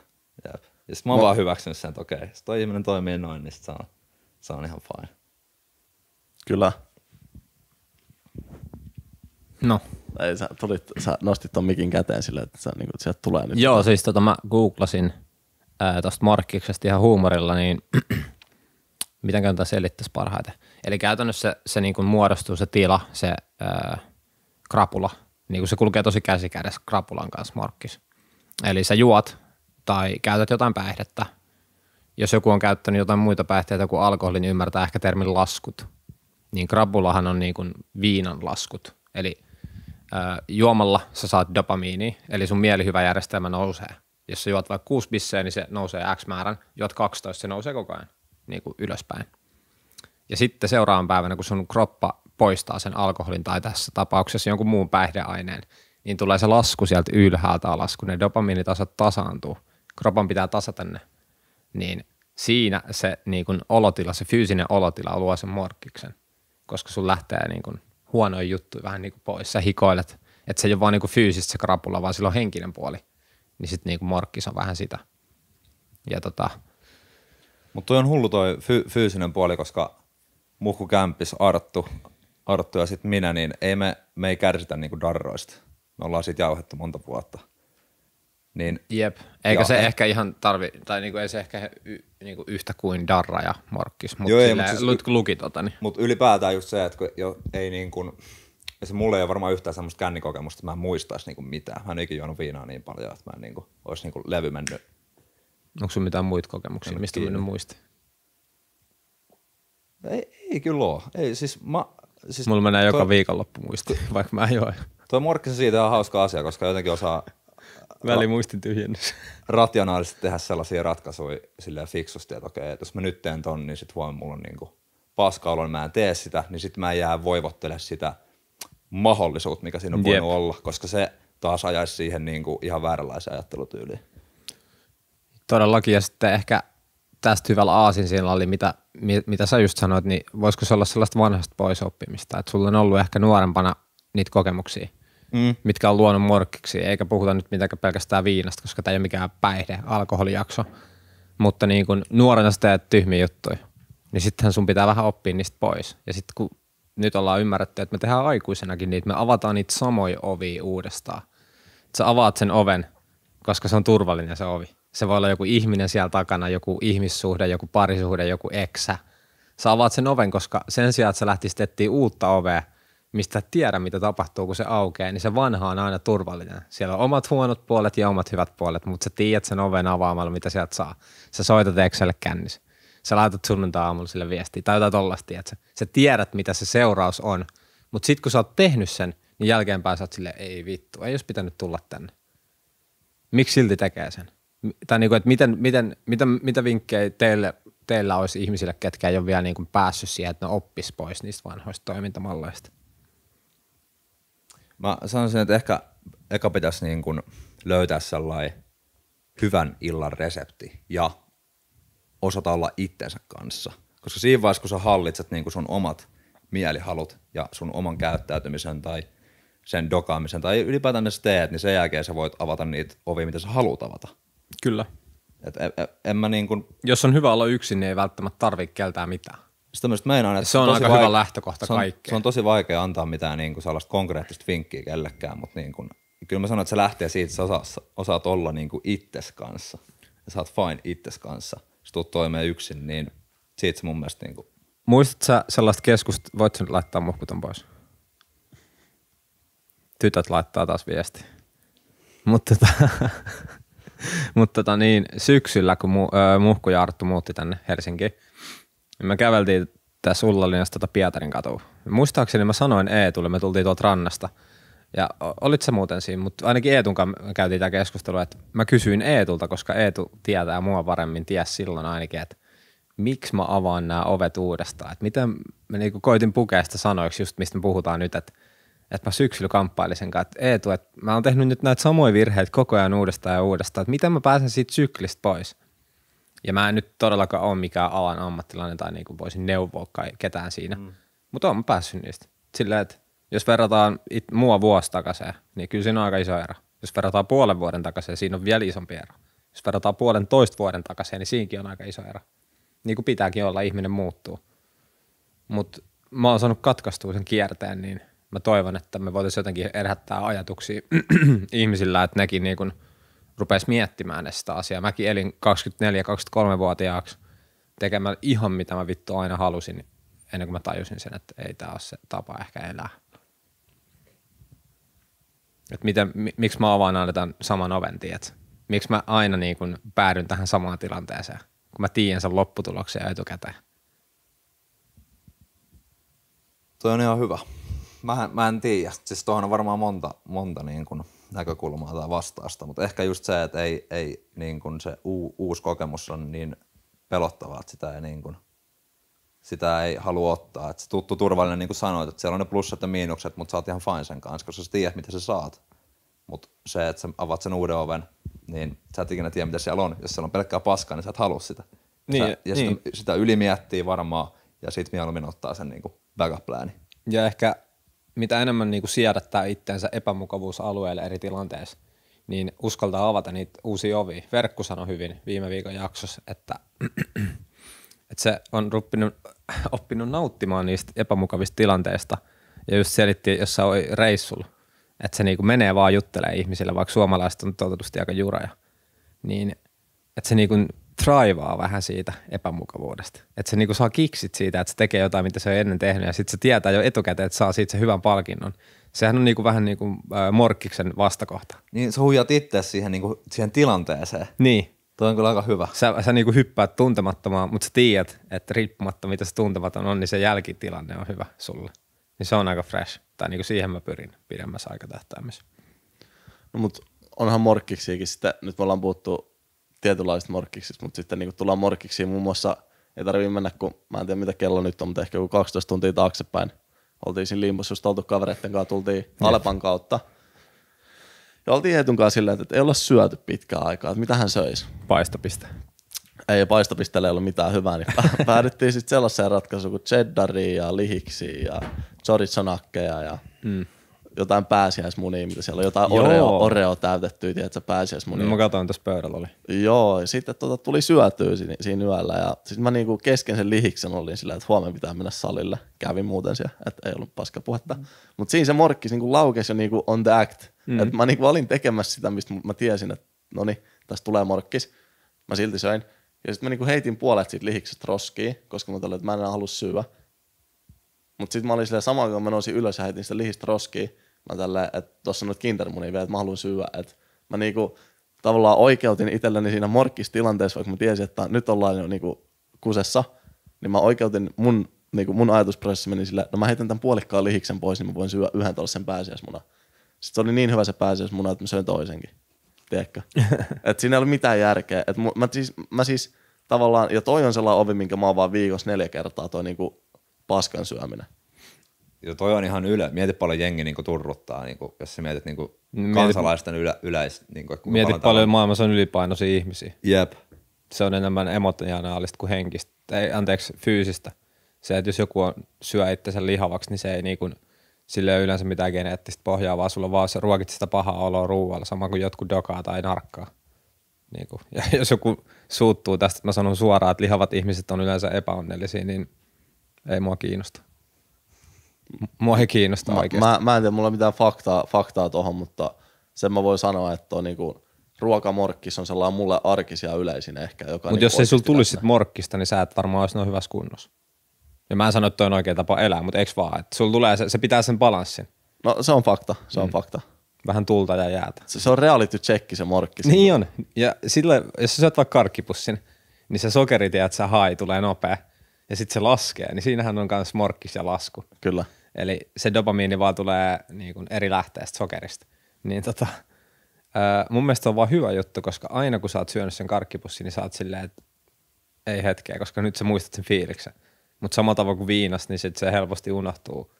jep. Ja sitten mä oon no. vaan hyväksynyt sen, että okei, jos toi ihminen toimii noin, niin se on, se on ihan fine. Kyllä. No. Ei, sä, tulit, sä nostit ton mikin käteen silleen, että sä, niin kuin, sieltä tulee nyt. Joo, siis tota, mä googlasin tuosta markkiksesta ihan huumorilla, niin mitenkään tämä selittäisi parhaiten. Eli käytännössä se, se niin kuin muodostuu se tila, se ää, krapula, niin kuin se kulkee tosi käsi kädessä krapulan kanssa markkis. Eli sä juot tai käytät jotain päihdettä. Jos joku on käyttänyt jotain muita päihteitä kuin alkoholin, niin ymmärtää ehkä termin laskut. Niin krapulahan on niin kuin viinan laskut. Eli juomalla sä saat dopamiini, eli sun mielihyväjärjestelmä nousee. Jos sä juot vaikka 6 bissejä, niin se nousee X määrän, juot 12, se nousee koko ajan niin kuin ylöspäin. Ja sitten seuraavan päivänä, kun sun kroppa poistaa sen alkoholin tai tässä tapauksessa jonkun muun päihdeaineen, niin tulee se lasku sieltä ylhäältä alas, kun ne dopamiinitasot tasaantuu. Kropan pitää tasata ne. Niin siinä se niin kuin olotila, se fyysinen olotila luo sen morkkiksen, koska sun lähtee niin kuin huonoja juttu vähän niin kuin pois, sä hikoilet. Että se ei ole vaan niin kuin fyysistä se krapula, vaan sillä on henkinen puoli. Niin sitten niin morkkis on vähän sitä. Ja tota. Mutta toi on hullu toi fy- fyysinen puoli, koska muhku kämpis Arttu, Arttu ja sitten minä, niin ei me, me ei kärsitä niinku darroista. Me ollaan siitä jauhettu monta vuotta. Niin, Jep, eikä se ehkä ihan tarvi, tai niinku ei se ehkä niin kuin yhtä kuin Darra ja Morkkis, mutta mut siis, luki, luki tota. Niin. Mutta ylipäätään just se, että jo, ei niin kuin, se mulle ei ole varmaan yhtään semmoista kännikokemusta, että mä en muistaisi kuin niinku mitään. Mä en ikinä juonut viinaa niin paljon, että mä en kuin, niinku- olisi kuin levy mennyt. Onko sulla mitään muita kokemuksia, en mistä mennyt muista? Ei, ei kyllä ole. Ei, siis mä, siis Mulla menee toi... joka viikonloppu muisti, vaikka mä en joo. Tuo morkkis siitä on hauska asia, koska jotenkin osaa välimuistin tyhjennys. rationaalisesti tehdä sellaisia ratkaisuja sille fiksusti, että okei, että jos mä nyt teen ton, niin sit huomenna mulla on niin paska niin mä en tee sitä, niin sit mä jää voivottele sitä mahdollisuutta, mikä siinä on Jep. olla, koska se taas ajaisi siihen niin kuin ihan vääränlaiseen ajattelutyyliin. Todellakin, ja sitten ehkä tästä hyvällä aasin siinä oli, mitä, mitä sä just sanoit, niin voisiko se olla sellaista vanhasta poisoppimista, että sulla on ollut ehkä nuorempana niitä kokemuksia, mm. mitkä on luonut morkkiksi, eikä puhuta nyt mitenkään pelkästään viinasta, koska tämä ei ole mikään päihde, alkoholijakso. Mutta niin kun nuorena sä teet tyhmiä juttuja, niin sittenhän sun pitää vähän oppia niistä pois. Ja sitten kun nyt ollaan ymmärretty, että me tehdään aikuisenakin niitä, me avataan niitä samoja ovi uudestaan. Et sä avaat sen oven, koska se on turvallinen se ovi. Se voi olla joku ihminen siellä takana, joku ihmissuhde, joku parisuhde, joku eksä. Sä avaat sen oven, koska sen sijaan, että sä lähtisit uutta ovea – mistä tiedä, mitä tapahtuu, kun se aukeaa, niin se vanha on aina turvallinen. Siellä on omat huonot puolet ja omat hyvät puolet, mutta sä tiedät sen oven avaamalla, mitä sieltä saa. Sä soitat Excel kännis. Sä laitat sunnuntai-aamulla sille viestiä tai jotain tollasta, että sä tiedät, mitä se seuraus on. Mutta sitten kun sä oot tehnyt sen, niin jälkeenpäin sä oot silleen, ei vittu, ei jos pitänyt tulla tänne. Miksi silti tekee sen? Tai niinku, että miten, miten, mitä, mitä vinkkejä teille, teillä olisi ihmisille, ketkä ei ole vielä niinku päässyt siihen, että ne oppis pois niistä vanhoista toimintamalleista? Mä sanoisin, että ehkä eka pitäisi niin kuin löytää sellainen hyvän illan resepti ja osata olla itsensä kanssa. Koska siinä vaiheessa, kun sä hallitset niin kuin sun omat mielihalut ja sun oman käyttäytymisen tai sen dokaamisen tai ylipäätään ne teet, niin sen jälkeen sä voit avata niitä ovia, mitä sä haluat avata. Kyllä. Et en, en, en mä niin kun... Jos on hyvä olla yksin, niin ei välttämättä tarvitse keltää mitään sitä myös meinaan, että se on, aika vaike- hyvä lähtökohta se on, kaikkeen. Se on tosi vaikea antaa mitään niin kuin sellaista konkreettista vinkkiä kellekään, mutta niin kuin, kyllä mä sanon, että se lähtee siitä, että sä osaat, osaat olla niin kuin itses kanssa ja sä oot fine itses kanssa. Jos tuut toimeen yksin, niin siitä se mun mielestä niin kuin... Muistat sä sellaista keskustelua, voit sä nyt laittaa muhkuton pois? Tytöt laittaa taas viesti. Mutta tota, mutta tota niin, syksyllä, kun mu, äh, Muhku Arttu muutti tänne Helsinkiin, niin me käveltiin tässä Ullanlinnasta tuota Pietarin katua. Muistaakseni mä sanoin Eetulle, me tultiin tuolta rannasta. Ja olit se muuten siinä, mutta ainakin Eetun kanssa käytiin tämä keskustelu, että mä kysyin Eetulta, koska Eetu tietää mua paremmin, ties silloin ainakin, että miksi mä avaan nämä ovet uudestaan. Että miten mä niinku koitin pukea sitä sanoiksi, just mistä me puhutaan nyt, että että mä syksyllä kamppailin sen kanssa, että Eetu, että mä oon tehnyt nyt näitä samoja virheitä koko ajan uudestaan ja uudestaan, että miten mä pääsen siitä syklistä pois – ja mä en nyt todellakaan ole mikään alan ammattilainen tai niin kuin voisin neuvoa kai, ketään siinä. Mm. Mutta on päässyt niistä. Silleen, että jos verrataan it, mua vuosi takaisin, niin kyllä siinä on aika iso ero. Jos verrataan puolen vuoden takaisin, siinä on vielä isompi ero. Jos verrataan puolen toista vuoden takaisin, niin siinäkin on aika iso ero. Niin kuin pitääkin olla, ihminen muuttuu. Mutta mä oon saanut katkaistua sen kierteen, niin mä toivon, että me voitaisiin jotenkin erhättää ajatuksia ihmisillä, että nekin niin kuin – rupesi miettimään sitä asiaa. Mäkin elin 24-23-vuotiaaksi tekemällä ihan mitä mä vittu aina halusin, ennen kuin mä tajusin sen, että ei tämä ole se tapa ehkä elää. Et miten, m- miksi mä avaan aina tämän saman oven, tiet? Miksi mä aina niin kun päädyn tähän samaan tilanteeseen, kun mä tiedän sen lopputuloksen etukäteen? Toi on ihan hyvä. Mä, mä en tiedä. Siis tuohon on varmaan monta, monta niin kun – näkökulmaa tai vastausta, mutta ehkä just se, että ei, ei niin kun se u, uusi kokemus on niin pelottavaa, että sitä ei, niin kun, sitä ei halua ottaa. Että se tuttu turvallinen, niin kuin sanoit, että siellä on ne plussat ja miinukset, mutta sä oot ihan fine sen kanssa, koska sä tiedät, mitä sä saat. Mutta se, että sä avaat sen uuden oven, niin sä et ikinä tiedä, mitä siellä on. Jos siellä on pelkkää paskaa, niin sä et halua sitä. Niin, sä, ja niin. sitä, sitä ylimiettii varmaan, ja sitten mieluummin ottaa sen niin backup-plääni. Ja ehkä mitä enemmän niin kuin siedättää itteensä epämukavuusalueelle eri tilanteessa, niin uskaltaa avata niitä uusia ovi. Verkku sanoi hyvin viime viikon jaksossa, että, että se on ruppinut, oppinut nauttimaan niistä epämukavista tilanteista ja just selitti se oli reissulla, että se niin kuin menee vaan juttelee ihmisille, vaikka suomalaiset on toivottavasti aika juraja, niin että se niin kuin traivaa vähän siitä epämukavuudesta. Että se niinku saa kiksit siitä, että se tekee jotain, mitä se on ennen tehnyt ja sitten se tietää jo etukäteen, että saa siitä se hyvän palkinnon. Sehän on niinku vähän niin kuin morkkiksen vastakohta. Niin sä huijat itse siihen, niinku, siihen tilanteeseen. Niin. Tuo on kyllä aika hyvä. Sä, sä niinku hyppäät tuntemattomaan, mutta sä tiedät, että riippumatta mitä se tuntematon on, niin se jälkitilanne on hyvä sulle. Niin se on aika fresh. Tai niinku siihen mä pyrin pidemmässä aikatahtaamisessa. No mut onhan morkkiksiakin sitä, nyt me ollaan puhuttu tietynlaisista morkkiksista, mutta sitten niin tullaan morkiksi muun muassa, ei tarvii mennä, kun mä en tiedä mitä kello nyt on, mutta ehkä joku 12 tuntia taaksepäin. Oltiin siinä limpussa, just oltu kavereitten kanssa, tultiin Alepan kautta. Ja oltiin Eetun kanssa silleen, että ei olla syöty pitkään aikaa, että mitähän söisi. Paistopiste. Ei paistopisteellä ei ollut mitään hyvää, niin päädyttiin sitten sellaiseen ratkaisuun kuin cheddaria ja lihiksiä ja chorizo ja mm jotain pääsiäismunia, mitä siellä on, jotain oreo, oreo täytettyä, tiedätkö, pääsiäismunia. No, mä katsoin, tässä pöydällä oli. Joo, ja sitten tota, tuli syötyä siinä, siinä yöllä, ja sitten mä niinku kesken sen lihiksen olin sillä, että huomenna pitää mennä salille. Kävin muuten siellä, että ei ollut paska puhetta. Mm. Mutta siinä se morkkis niinku laukesi jo niinku on the act. Mm. Et mä niinku olin tekemässä sitä, mistä mä tiesin, että no niin, tässä tulee morkkis. Mä silti söin. Ja sitten mä niinku heitin puolet siitä lihiksestä roskiin, koska mä tullut, että mä en enää halua syödä. Mutta sitten mä olin silleen samaan, kun mä nousin ylös ja heitin sitä lihistä roskiin, Mä tälle, että tuossa nyt kindermunia vielä, että mä haluan syödä. Että mä niinku tavallaan oikeutin itselleni siinä morkkistilanteessa, vaikka mä tiesin, että nyt ollaan jo niinku kusessa, niin mä oikeutin mun, niinku mun ajatusprosessi meni sillä, no mä heitän tämän puolikkaan lihiksen pois, niin mä voin syödä yhden tuollaisen pääsiäismunan. Sitten se oli niin hyvä se pääsiäismuna, että mä söin toisenkin. Tiedätkö? Et siinä ei ole mitään järkeä. Et mä, mä, siis, mä siis tavallaan, ja toi on sellainen ovi, minkä mä oon vaan viikossa neljä kertaa, toi niinku paskan syöminen ja toi on ihan yle. Mieti paljon jengi niin kuin turruttaa, niin kuin, jos sä mietit niin kuin mieti, kansalaisten yle yleis... Niin kuin, mieti paljon paljon maailmassa on ylipainoisia ihmisiä. Jep. Se on enemmän emotionaalista kuin henkistä, ei, anteeksi, fyysistä. Se, että jos joku on, syö itsensä lihavaksi, niin se ei niin kuin, sille ei yleensä mitään geneettistä pohjaa, vaan sulla vaan se ruokit sitä pahaa oloa ruualla, sama kuin jotkut dokaa tai narkkaa. Niin kuin. Ja jos joku suuttuu tästä, että mä sanon suoraan, että lihavat ihmiset on yleensä epäonnellisia, niin ei mua kiinnosta. Mua he kiinnostaa mä, oikeasti. Mä, mä en tiedä, mulla ei mitään faktaa, faktaa tohon, mutta sen mä voin sanoa, että on niinku, ruokamorkkis on sellainen mulle arkisia yleisin ehkä. Mutta niinku jos ei sulla tulisi sit morkkista, niin sä et varmaan olisi noin hyvässä kunnossa. Ja mä en sano, että toi on oikea tapa elää, mutta eks vaan, että sulla tulee, se, se pitää sen balanssin. No se on fakta, se on mm. fakta. Vähän tulta ja jäätä. Se, se on reality checki se morkki. Niin on. Ja sille, jos sä syöt vaikka karkkipussin, niin se sokeri, tiedät, sä hai tulee nopea ja sitten se laskee, niin siinähän on myös morkkis ja lasku. Kyllä. Eli se dopamiini vaan tulee niin kuin eri lähteestä sokerista. Niin tota, mun mielestä on vaan hyvä juttu, koska aina kun sä oot syönyt sen karkkipussin, niin sä oot silleen, että ei hetkeä, koska nyt sä muistat sen fiiliksen. Mutta samalla tavalla kuin viinas, niin sit se helposti unohtuu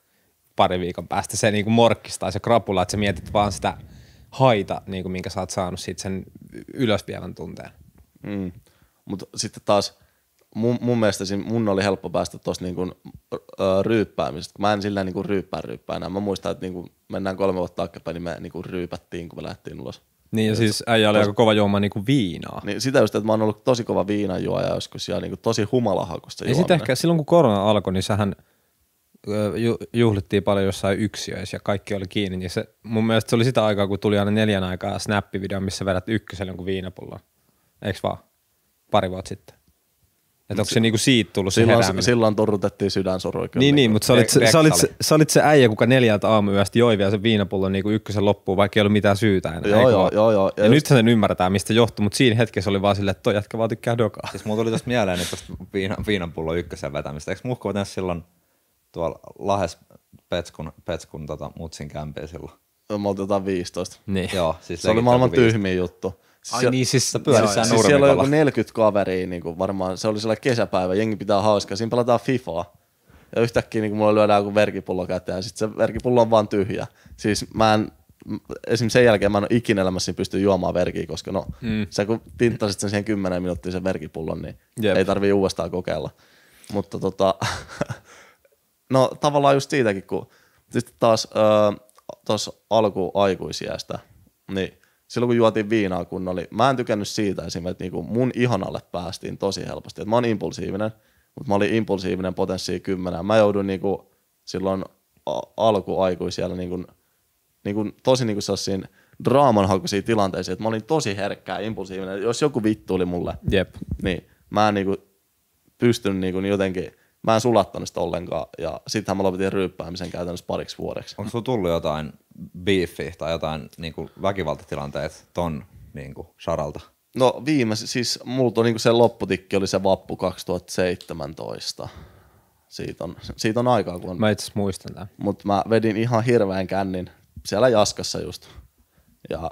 pari viikon päästä. Se niin kuin tai se krapula, että sä mietit vaan sitä haita, niin kuin minkä sä oot saanut sen ylöspielän tunteen. Mm. Mutta sitten taas – mun, mun mielestä mun oli helppo päästä tuosta niinku, ryyppäämisestä. Mä en sillä niinku ryyppää ryyppää enää. Mä muistan, että niinku, mennään kolme vuotta taaksepäin, niin me niinku ryypättiin, kun me lähtiin ulos. Niin ja siis äijä oli aika kova juomaan niinku viinaa. Niin sitä just, että mä oon ollut tosi kova viinajuoja joskus ja niinku tosi humalahakusta Ei sitten ehkä silloin kun korona alkoi, niin sähän juhlittiin paljon jossain yksiöissä ja kaikki oli kiinni. Niin se, mun mielestä se oli sitä aikaa, kun tuli aina neljän aikaa snappivideo, missä vedät ykkösen jonkun viinapullon. Eiks vaan? Pari vuotta sitten. Että onko se niinku siitä tullut se silloin, herääminen? Silloin torrutettiin sydänsoroja. Niin, Niin, niin, mutta sä olit, se, sä, olit, sä olit se äijä, kuka neljältä aamuyöstä joi vielä sen viinapullon niinku ykkösen loppuun, vaikka ei ollut mitään syytä enää. Joo, joo, joo, joo. Ja, ja just... nyt sen ymmärtää, mistä johtuu, mutta siinä hetkessä oli vaan silleen, että toi jätkä vaan tykkää dokaa. Siis mulla tuli tosta mieleen nyt tosta viina, viinapullon ykkösen vetämistä. Eikö muhko tehdä silloin tuolla Lahes Petskun, Petskun tota, mutsin kämpiä silloin? Mä oltiin jotain 15. Niin. Joo, siis se oli maailman tyhmiä juttu. Ai siellä, siis niin, siis se pyörit siis siellä on joku 40 kaveria, niin kuin varmaan se oli sellainen kesäpäivä, jengi pitää hauskaa, siinä pelataan FIFAa. Ja yhtäkkiä niin kuin mulla lyödään joku verkipullo käteen, ja sitten se verkipullo on vaan tyhjä. Siis mä en, esim. sen jälkeen mä en ole ikinä elämässä pysty juomaan verkiä, koska no, mm. sä kun tinttasit sen siihen 10 minuuttia sen verkipullon, niin Jep. ei tarvii uudestaan kokeilla. Mutta tota, no tavallaan just siitäkin, kun sitten taas öö, tuossa alkuaikuisiästä, niin – silloin kun juotiin viinaa kun oli, niin mä en tykännyt siitä esimerkiksi, että niinku mun ihon alle päästiin tosi helposti. Et mä oon impulsiivinen, mutta mä olin impulsiivinen potenssi kymmenen. Mä joudun niinku silloin alkuaikuisella niinku, niinku, tosi niinku sellaisiin draamanhakuisiin tilanteisiin, että mä olin tosi herkkä ja impulsiivinen. Jos joku vittu oli mulle, Jep. niin mä en niinku pystynyt niinku jotenkin, mä en sulattanut sitä ollenkaan. Ja sittenhän mä lopetin ryyppäämisen käytännössä pariksi vuodeksi. Onko sulla tullut jotain biifi tai jotain niin kuin väkivaltatilanteet ton niin kuin, saralta? No viime, siis multa niin se lopputikki oli se vappu 2017. Siitä on, siitä on aikaa, kun on. Mä itse muistan tämän. Mutta mä vedin ihan hirveän kännin siellä Jaskassa just. Ja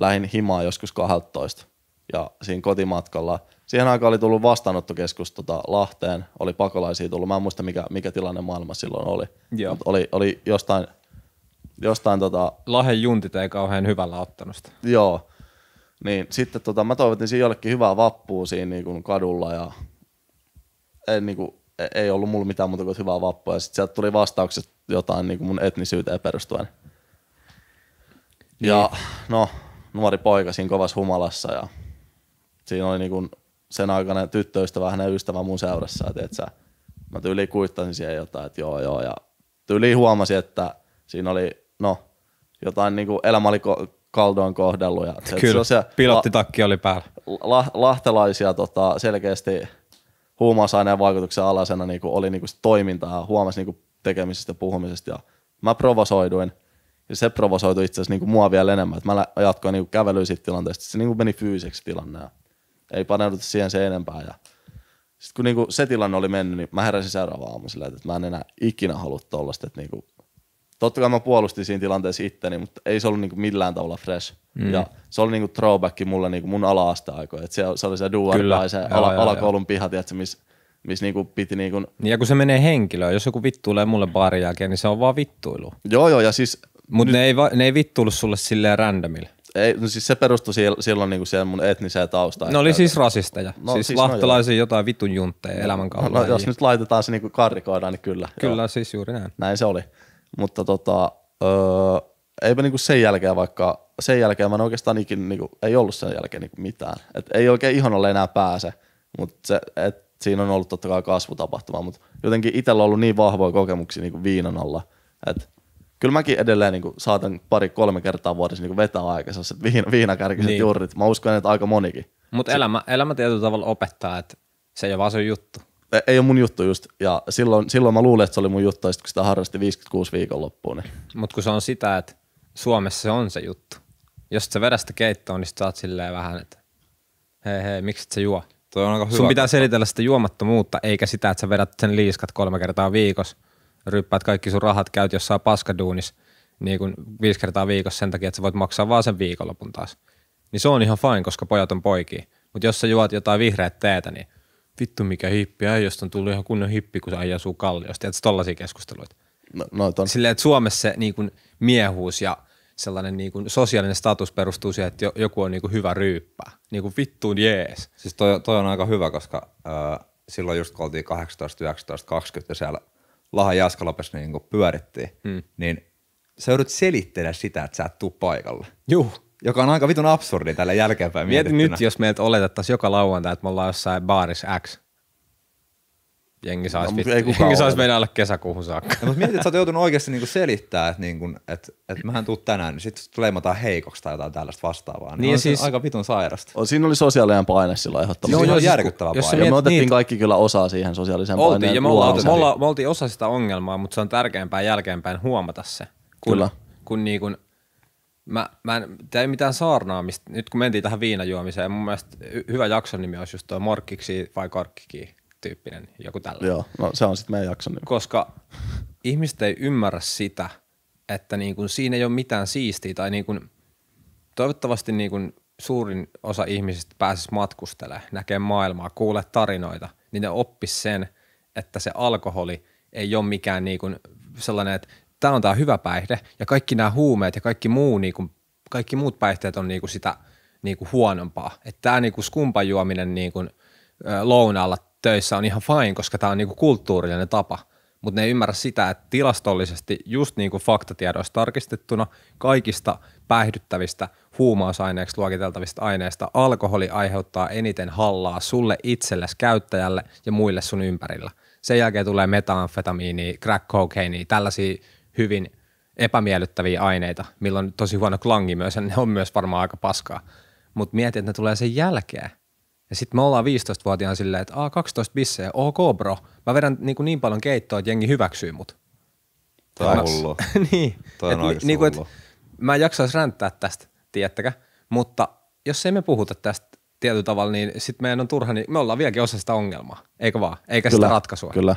lähin himaa joskus 12. Ja siinä kotimatkalla, siihen aikaan oli tullut vastaanottokeskus tota Lahteen, oli pakolaisia tullut. Mä en muista mikä, mikä tilanne maailma silloin oli. Mut oli, oli jostain jostain tota... Lahen juntit ei kauhean hyvällä ottanut sitä. Joo. Niin sitten tota, mä toivotin siinä jollekin hyvää vappua siinä niin kuin kadulla ja ei, niin kuin, e- ei ollut mulla mitään muuta kuin hyvää vappua. Ja sitten sieltä tuli vastaukset jotain niin kuin mun etnisyyteen perustuen. Niin. Ja no, nuori poika siinä kovassa humalassa ja siinä oli niin kuin sen aikana tyttöystävä, hänen ystävä mun seurassa. Tiedätkö? Mä tyyliin kuittasin siihen jotain, että joo joo. Ja tyyliin huomasin, että siinä oli no, jotain niin kuin elämä oli kaldoon kohdellut. Ja, Kyllä, se, pilottitakki la- oli päällä. La- lahtelaisia tota, selkeästi huumausaineen vaikutuksen alasena niin oli niin kuin toimintaa, huomasi niin tekemisestä ja puhumisesta. Ja mä provosoiduin, ja se provosoitui itse asiassa niin kuin mua vielä enemmän. Et mä jatkoin niin kävelyä siitä tilanteesta. Se niin kuin meni fyysiseksi tilanne ja ei paneuduta siihen se enempää. Ja sitten kun niin kuin se tilanne oli mennyt, niin mä heräsin seuraava aamu silleen, että mä en enää ikinä halua tollasta, että niin kuin totta kai mä puolustin siinä tilanteessa itteni, mutta ei se ollut niinku millään tavalla fresh. Mm. Ja se oli niinku throwback mulle niinku mun ala-asteaikoja. Se, se oli se duar tai se ala, joo, alakoulun joo. piha, missä miss niinku piti niinku... Niin, ja kun se menee henkilöön, jos joku vittuilee mulle baarin jälkeen, niin se on vaan vittuilu. Joo, joo, ja siis... Mutta nyt... ne, ei, va- ne ei vittuilu sulle silleen randomille ei, no siis se perustui silloin niinku siihen mun etniseen taustaan. Ne oli siis rasisteja, no, siis, siis lahtelaisia no, jotain vitun juntteja no, elämän no, kautta. No, no, jos nyt laitetaan se niinku karrikoidaan, niin kyllä. Kyllä, joo. siis juuri näin. Näin se oli. Mutta tota, öö, eipä niinku sen jälkeen vaikka, sen jälkeen mä en oikeastaan ikin, niinku, ei ollut sen jälkeen niinku mitään. Et ei oikein ole enää pääse, mutta se, et siinä on ollut totta kai kasvutapahtuma, mutta jotenkin itsellä on ollut niin vahvoja kokemuksia niinku viinan alla, että kyllä mäkin edelleen niinku saatan pari-kolme kertaa vuodessa niinku vetää aika sellaiset viina, viinakärkiset niin. jurrit. Mä uskon, että aika monikin. Mutta elämä, elämä tietyllä tavalla opettaa, että se ei ole vaan sun juttu ei ole mun juttu just, ja silloin, silloin mä luulen, että se oli mun juttu, kun sitä harrasti 56 loppuun. Niin. Mutta kun se on sitä, että Suomessa se on se juttu. Jos sä vedä sitä keittoon, niin sit sä oot silleen vähän, että hei hei, miksi sä juo? Toi on aika hyvä. Sun pitää selitellä sitä juomattomuutta, eikä sitä, että sä vedät sen liiskat kolme kertaa viikossa, ryppäät kaikki sun rahat, käyt jossain paskaduunis niin kuin viisi kertaa viikossa sen takia, että sä voit maksaa vaan sen viikonlopun taas. Niin se on ihan fine, koska pojat on poikia. Mutta jos sä juot jotain vihreät teetä, niin vittu mikä hippi, jos on tullut ihan kunnon hippi, kun äijä asuu kalliosta. Tiedätkö tollaisia keskusteluita? No, no Silleen, että Suomessa se niin kuin miehuus ja sellainen niin kuin sosiaalinen status perustuu siihen, että joku on niin kuin hyvä ryyppää. Niin kuin vittuun jees. Siis toi, toi on aika hyvä, koska äh, silloin just kun oltiin 18, 19, 20 ja siellä Lahan Jaskalopessa niin pyörittiin, hmm. niin sä joudut selittelemään sitä, että sä et tuu paikalle. Juh joka on aika vitun absurdi tällä jälkeenpäin Mieti nyt, jos meiltä oletettaisiin joka lauantai, että me ollaan jossain baaris X. Jengi saisi no, jengi sais mennä alle kesäkuuhun saakka. No, mutta mietit, että sä oot joutunut oikeasti niinku selittää, että niinku, et, et mähän tuun tänään, niin tulee leimataan heikoksi tai jotain tällaista vastaavaa. Niin, niin siis, aika vitun sairasta. On, siinä oli sosiaalinen paine sillä ehdottomasti. Joo, joo, siis, järkyttävä jos paine. Ja me otettiin niitä. kaikki kyllä osaa siihen sosiaaliseen oltiin, paineen. Ja me, ollaan, me, ollaan, me oltiin osa sitä ongelmaa, mutta se on tärkeämpää jälkeenpäin huomata se. Kun, kyllä. Kun niin kun Mä, mä en tee mitään saarnaamista. Nyt kun mentiin tähän viinajuomiseen, mun mielestä hyvä jakson nimi olisi just tuo Morkkiksi vai Korkkiki tyyppinen, joku tällainen. Joo, no se on sitten meidän jakson nimi. Koska ihmiset ei ymmärrä sitä, että niin kun siinä ei ole mitään siistiä tai niin kun, toivottavasti niin kun suurin osa ihmisistä pääsisi matkustelemaan, näkee maailmaa, kuule tarinoita, niin ne oppis sen, että se alkoholi ei ole mikään niin kun sellainen, että tämä on tämä hyvä päihde ja kaikki nämä huumeet ja kaikki, muu, niin kuin, kaikki muut päihteet on niin kuin sitä niin kuin huonompaa. Että tämä niin kuin skumpan juominen niin kuin, lounaalla töissä on ihan fine, koska tämä on niin kuin kulttuurillinen tapa. Mutta ne ei ymmärrä sitä, että tilastollisesti just niin kuin faktatiedoissa tarkistettuna kaikista päihdyttävistä huumausaineeksi luokiteltavista aineista alkoholi aiheuttaa eniten hallaa sulle itsellesi käyttäjälle ja muille sun ympärillä. Sen jälkeen tulee metanfetamiini, crack cocaine, tällaisia hyvin epämiellyttäviä aineita, millä on tosi huono klangi myös, ja ne on myös varmaan aika paskaa. Mutta mietin, että ne tulee sen jälkeen. Ja sitten me ollaan 15 vuotiaan silleen, että a 12 bissejä, ok bro, mä vedän niin, kuin niin paljon keittoa, että jengi hyväksyy mut. Tämä on hullu. niin. Toi on et, ni, niin et, mä en jaksaisi ränttää tästä, tiettäkö. Mutta jos ei me puhuta tästä tietyllä tavalla, niin sitten meidän on turha, niin me ollaan vieläkin osa sitä ongelmaa, eikö vaan? Eikä kyllä, sitä ratkaisua. Kyllä,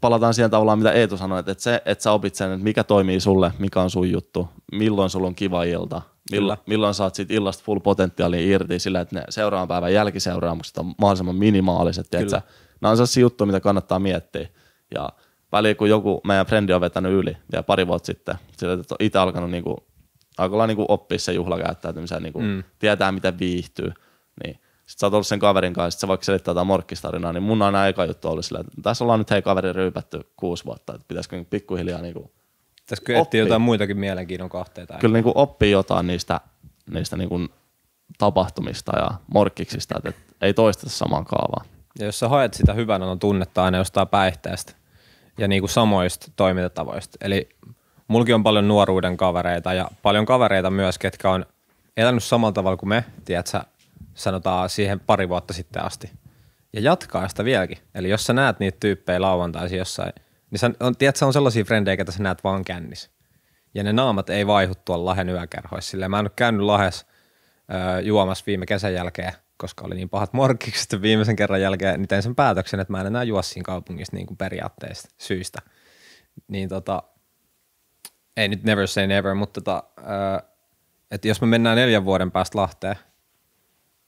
palataan siihen tavallaan, mitä Eetu sanoi, että se, että sä opit sen, että mikä toimii sulle, mikä on sun juttu, milloin sulla on kiva ilta, milla, milloin saat siitä illasta full potentiaalia irti sillä, että ne seuraavan päivän jälkiseuraamukset on mahdollisimman minimaaliset. Tiedätkö? Nämä on sellaisia juttuja, mitä kannattaa miettiä. Ja väliin, kun joku meidän frendi on vetänyt yli ja pari vuotta sitten, sillä että on itse alkanut kuin, niinku, niin kuin oppia se juhlakäyttäytymisen, niin mm. tietää, mitä viihtyy, niin – sit sä oot ollut sen kaverin kanssa, sit sä vaikka selittää jotain morkkistarinaa, niin mun aina eka juttu oli silleen, että tässä ollaan nyt hei kaveri ryypätty kuusi vuotta, että pitäisikö niin pikkuhiljaa niinku tässä kyllä jotain muitakin mielenkiinnon kohteita. Kyllä niinku oppii jotain niistä, niistä niinku tapahtumista ja morkkiksista, että et ei toista samaan kaavaan. Ja jos sä haet sitä hyvän niin on tunnetta aina jostain päihteestä ja niinku samoista toimintatavoista. Eli mulki on paljon nuoruuden kavereita ja paljon kavereita myös, ketkä on elänyt samalla tavalla kuin me, tiedätkö, sanotaan siihen pari vuotta sitten asti. Ja jatkaa sitä vieläkin. Eli jos sä näet niitä tyyppejä lauantaisin jossain, niin sä, on, tiedät, sä on sellaisia frendejä, että sä näet vaan kännis Ja ne naamat ei vaihu tuolla lahen yökerhoissa. Silleen mä en ole käynyt Lahes juomassa viime kesän jälkeen, koska oli niin pahat morkkikset viimeisen kerran jälkeen, niin tein sen päätöksen, että mä en enää juo siinä kaupungissa niin kuin periaatteista syistä. Niin tota, ei nyt never say never, mutta tota, ö, että jos me mennään neljän vuoden päästä Lahteen,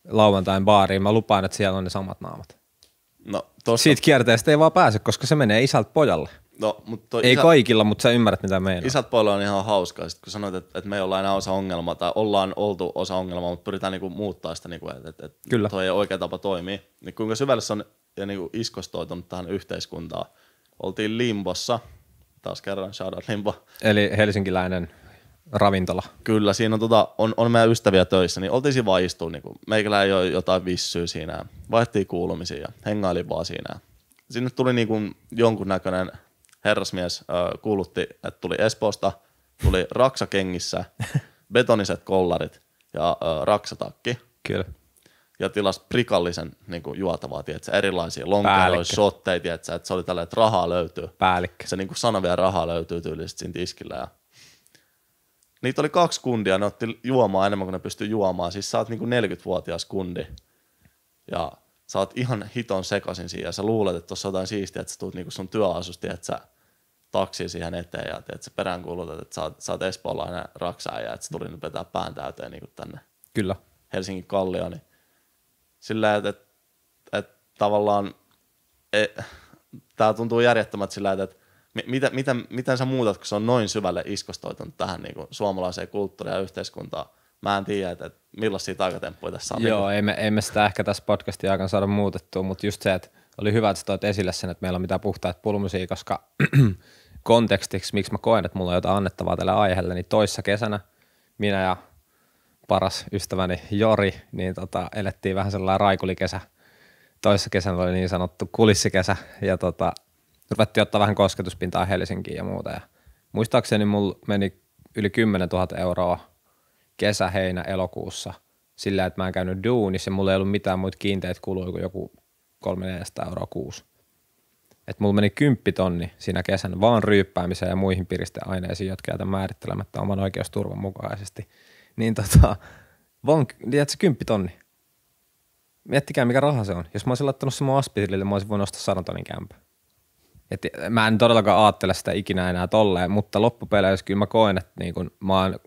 lauantain baariin, mä lupaan, että siellä on ne samat naamat. No, tosta... Siitä kierteestä ei vaan pääse, koska se menee isältä pojalle. No, mutta ei isä... kaikilla, mutta sä ymmärrät mitä meillä. Isät pojalle on ihan hauskaa, sit kun sanoit, että, että me ei olla enää osa ongelmaa tai ollaan oltu osa ongelmaa, mutta pyritään niinku muuttaa sitä, niinku, että, että, että Kyllä. toi ei oikea tapa toimii. Niin kuinka syvälle se on ja niinku iskostoitunut tähän yhteiskuntaan. Oltiin Limbossa, taas kerran, shoutout Limbo. Eli helsinkiläinen ravintola. Kyllä, siinä on, tota, on, on meidän ystäviä töissä, niin oltiin siinä vaan istuun, niin meikällä ei ole jotain vissyä siinä. Vaihtiin kuulumisia ja hengailin vaan siinä. Sinne tuli niin kuin jonkunnäköinen herrasmies, äh, kuulutti, että tuli Espoosta, tuli raksakengissä, betoniset kollarit ja äh, raksatakki. Kyllä. Ja tilas prikallisen niin kuin juotavaa, tiedätkö, erilaisia lonkeroja, shotteja, tiedätkö, että se oli tällä, että rahaa löytyy. Päällikkö. Se niin kuin sanoi vielä, rahaa löytyy tyylisesti siinä tiskillä ja – niitä oli kaksi kundia, ne otti juomaa enemmän kuin ne pystyi juomaan. Siis sä oot niinku 40-vuotias kundi ja sä oot ihan hiton sekasin siinä ja sä luulet, että tuossa jotain siistiä, että sä tuut niinku sun työasusti, että sä taksi siihen eteen ja että sä peräänkuulutat, että sä oot, sä oot espoolainen raksaa ja että sä tuli nyt vetää pään täyteen niinku tänne Kyllä. Helsingin kallio, niin sillä että, että, että tavallaan e, tämä tuntuu järjettömät sillä että mitä, mitä, miten sä muutat, kun se on noin syvälle iskostoitunut tähän niin kuin suomalaiseen kulttuuriin ja yhteiskuntaan? Mä en tiedä, että, että millaisia taikatemppuja tässä on. Joo, ei me, ei me sitä ehkä tässä podcastin aikana saada muutettua, mutta just se, että oli hyvä, että toit esille sen, että meillä on mitään puhtaat pulmusia, koska kontekstiksi, miksi mä koen, että mulla on jotain annettavaa tälle aiheelle, niin toissa kesänä minä ja paras ystäväni Jori, niin tota, elettiin vähän sellainen raikulikesä. Toissa kesänä oli niin sanottu kulissikesä ja tota, ruvettiin ottaa vähän kosketuspintaa Helsinkiin ja muuta. Ja muistaakseni mulla meni yli 10 000 euroa kesä, heinä, elokuussa sillä, että mä en käynyt duunissa ja mulla ei ollut mitään muita kiinteitä kuluja kuin joku 300 euroa kuusi. Et mulla meni kymppitonni siinä kesän vaan ryyppäämiseen ja muihin piristeaineisiin, jotka jätän määrittelemättä oman oikeusturvan mukaisesti. Niin tota, vaan, niin, tiedätkö, kymppitonni. Miettikää, mikä raha se on. Jos mä olisin laittanut se mun aspirille, mä olisin voinut ostaa sadan tonnin kämpä. Et mä en todellakaan ajattele sitä ikinä enää tolleen, mutta loppupeleissä kyllä mä koen, että niin kun mä, oon,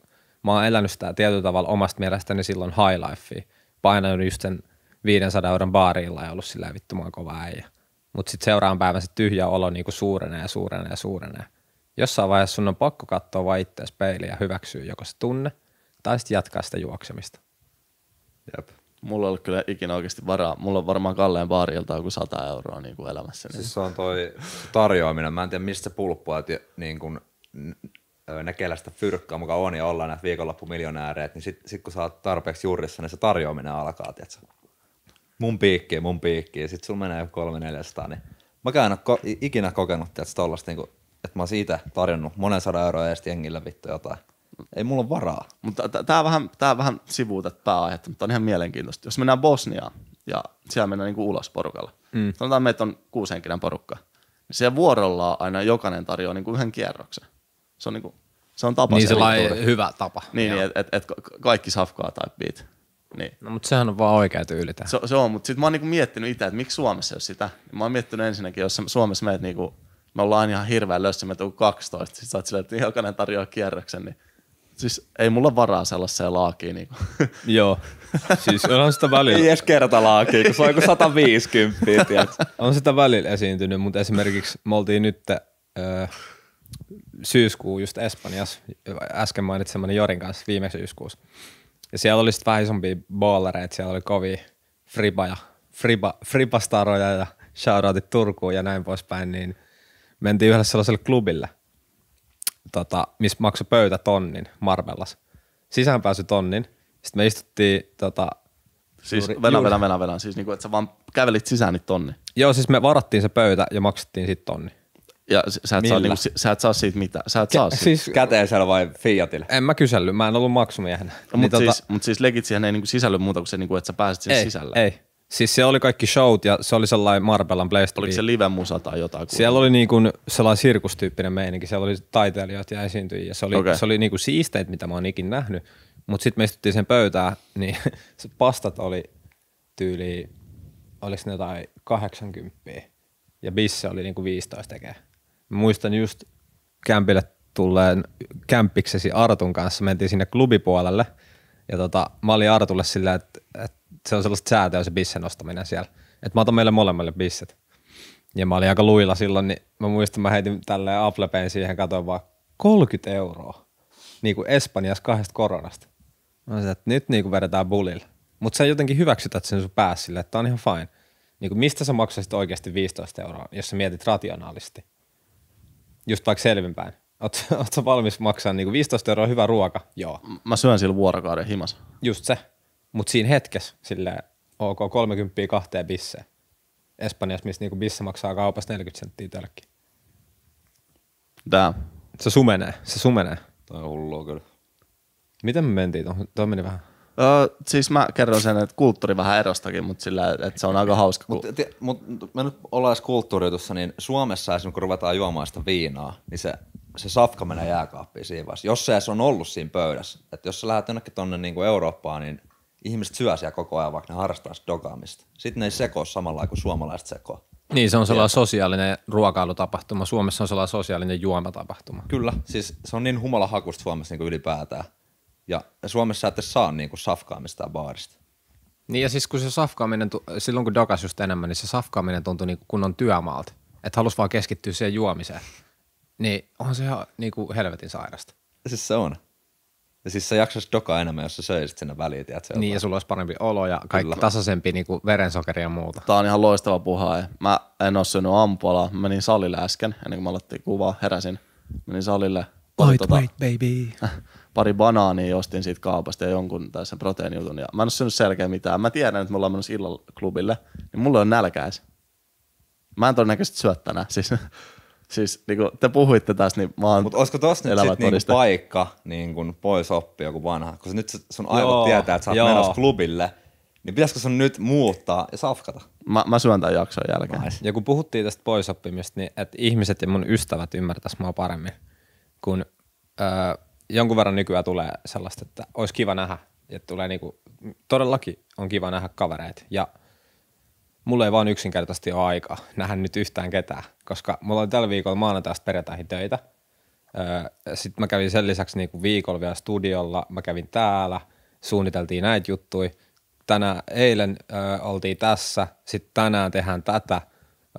mä oon elänyt sitä tietyllä tavalla omasta mielestäni silloin high lifea. Painanut just sen 500 euron baariilla ja ollut sillä vittu mä kova äijä. Mutta sitten seuraavan päivän se tyhjä olo niin suurenee ja suurenee ja suurenee. Jossain vaiheessa sun on pakko katsoa vaan itseäsi peiliä ja hyväksyä joko se tunne tai sitten jatkaa sitä juoksemista. Jep mulla ei ollut kyllä ikinä oikeasti varaa. Mulla on varmaan Kalleen baarilta joku 100 euroa niin kuin elämässä. Niin. Siis se on toi tarjoaminen. Mä en tiedä, mistä se pulppua, että niin kun näkelästä fyrkkaa, mukaan on ja ollaan näitä viikonloppumiljonääreet, niin sitten sit kun sä oot tarpeeksi juurissa, niin se tarjoaminen alkaa, tiiätkö? Mun piikki, mun piikki, ja sitten sulla menee joku 300 niin mä en ole ko- ikinä kokenut, tiiätkö, tollasta, niin kun, että mä oon siitä tarjonnut monen sadan euroa edes jengillä vittu jotain. Ei mulla ole varaa. Mutta tämä vähän, tää vähän sivuu tätä pääaihetta, mutta on ihan mielenkiintoista. Jos mennään Bosniaan ja siellä mennään niinku ulos porukalla. Mm. Sanotaan, meitä on kuusenkinän porukka. Niin siellä vuorolla aina jokainen tarjoaa niinku yhden kierroksen. Se on, niinku, se on tapa. Niin se on hyvä tapa. Niin, että niin, et, et kaikki safkaa tai beat. Niin. No mutta sehän on vaan oikea tyyli Se, se on, mutta sitten mä oon niinku miettinyt itse, että miksi Suomessa ei ole sitä. Mä oon miettinyt ensinnäkin, jos Suomessa meet niinku, me ollaan ihan hirveän lössä, me 12, sit sä oot silleen, että jokainen tarjoaa kierroksen, niin siis ei mulla varaa sellaiseen laakiin. Niin Joo, siis onhan sitä välillä. Ei edes kerta laakiin, kun se on 150, On sitä välillä esiintynyt, mutta esimerkiksi me oltiin nyt äh, syyskuu just Espanjassa, äsken mainitsemani Jorin kanssa viime syyskuussa. Ja siellä oli sitten vähän isompia ballereita, siellä oli kovia ja friba, fribastaroja ja shoutoutit Turkuun ja näin poispäin, niin mentiin yhdessä sellaiselle klubille – tota, missä maksoi pöytä tonnin Marvellas. Sisäänpääsy tonnin. Sitten me istuttiin tota, Siis juuri, vela, juuri. vela, vela, vela. Siis niinku, että sä vaan kävelit sisään niin tonni. Joo, siis me varattiin se pöytä ja maksettiin sit tonni. Ja sä et, saa, niinku, sä et saa siitä mitään. Sä et Ke- saa siitä. Siis käteisellä vai fiatille. En mä kysely, mä en ollut maksumiehenä. No, mutta niin, tota- siis, tota... mut siis legit siihen ei niinku sisälly muuta kuin se, niinku, että sä pääset sinne ei, sisälle. Ei, Siis siellä oli kaikki showt ja se oli sellainen Marbellan playstopi. Oliko se live-musa tai jotain? Kuulua? Siellä oli niin kuin sellainen sirkustyyppinen meininki. Siellä oli taiteilijat ja esiintyjiä. Ja se oli, okay. se oli niin kuin siisteet, mitä mä oon ikin nähnyt. Mutta sitten me istuttiin sen pöytään, niin se pastat oli tyyli, oliko ne jotain 80 ja bisse oli niin kuin 15 tekee. Mä muistan just kämpille tulleen kämpiksesi Artun kanssa, mentiin sinne klubipuolelle – ja tota, mä olin Artulle sillä, että, että se on sellaista säätöä se bissen nostaminen siellä. Että mä otan meille molemmille bisset. Ja mä olin aika luilla silloin, niin mä muistan, mä heitin tälleen Apple siihen, katoin vaan 30 euroa. Niin kuin Espanjassa kahdesta koronasta. Mä sanoin, että nyt niin kuin vedetään bulille. Mutta sä jotenkin hyväksytät sen sun pääsi, sille, että on ihan fine. Niin kuin mistä sä maksaisit oikeasti 15 euroa, jos sä mietit rationaalisti? Just vaikka selvinpäin. Oot, oot valmis maksaa niinku 15 euroa hyvä ruoka? Joo. Mä syön sillä vuorokauden himas. Just se. Mut siinä hetkessä sille ok 30 kahteen bisseen. Espanjassa, missä niinku bisse maksaa kaupassa 40 senttiä tölkki. Tää. Se sumenee, se sumenee. Tää on hullua kyllä. Miten me mentiin tuohon? Tuo meni vähän. Öö, siis mä kerron sen, että kulttuuri vähän erostakin, mutta sillä, että se on aika hauska. Mutta mut, me nyt ollaan kulttuuritussa, niin Suomessa esimerkiksi kun ruvetaan juomaan sitä viinaa, niin se se safka menee jääkaappiin siinä vaiheessa, jos se edes on ollut siinä pöydässä. Että jos sä lähdet jonnekin tuonne niin kuin Eurooppaan, niin ihmiset syö siellä koko ajan, vaikka ne harrastaa dogaamista. Sitten ne ei sekoa samalla kuin suomalaiset sekoa. Niin, se on sellainen sosiaalinen ruokailutapahtuma. Suomessa on sellainen sosiaalinen juomatapahtuma. Kyllä, siis se on niin humala hakusta Suomessa niin kuin ylipäätään. Ja Suomessa ette saa niin kuin safkaa mistään baarista. Niin ja siis kun se safkaaminen, silloin kun dokas just enemmän, niin se safkaaminen tuntui niin kuin kunnon työmaalta. Että halus vaan keskittyä siihen juomiseen. Niin onhan se ihan kuin niinku helvetin sairasta. Siis se on. Ja siis sä jaksaisit dokaa enemmän, jos sä söisit sinne väliin, tiedät, Niin, jotain. ja sulla olisi parempi olo ja kaikki Kyllä. tasaisempi niin kuin verensokeri ja muuta. Tää on ihan loistava puha. Mä en oo syönyt aamupalaa. Mä menin salille äsken, ennen kuin mä aloittiin kuvaa, heräsin. Menin salille. Pari, wait, tota, wait, baby. pari banaania ostin siitä kaupasta ja jonkun tai sen proteiinijutun. Ja mä en oo syönyt selkeä mitään. Mä tiedän, että me ollaan menossa illalla klubille, niin mulla on nälkäis. Mä en todennäköisesti syö tänään. Siis Siis niin kuin te puhuitte tässä, niin mä oon Mutta olisiko tossa nyt sit niinku paikka niin kun pois oppia joku vanha? Kun nyt sun aivot joo, tietää, että sä oot menossa klubille, niin pitäisikö sun nyt muuttaa ja safkata? Mä, mä syön tämän jakson jälkeen. Mais. Ja kun puhuttiin tästä oppimista, niin että ihmiset ja mun ystävät ymmärtäis mua paremmin, kun öö, jonkun verran nykyään tulee sellaista, että olisi kiva nähdä, että tulee niinku, todellakin on kiva nähdä kavereita ja – mulla ei vaan yksinkertaisesti ole aika nähdä nyt yhtään ketään, koska mulla oli tällä viikolla maanantaista perjantaihin töitä. Öö, sitten mä kävin sen lisäksi niin viikolla vielä studiolla, mä kävin täällä, suunniteltiin näitä juttuja. Tänään, eilen ö, öö, oltiin tässä, sitten tänään tehdään tätä,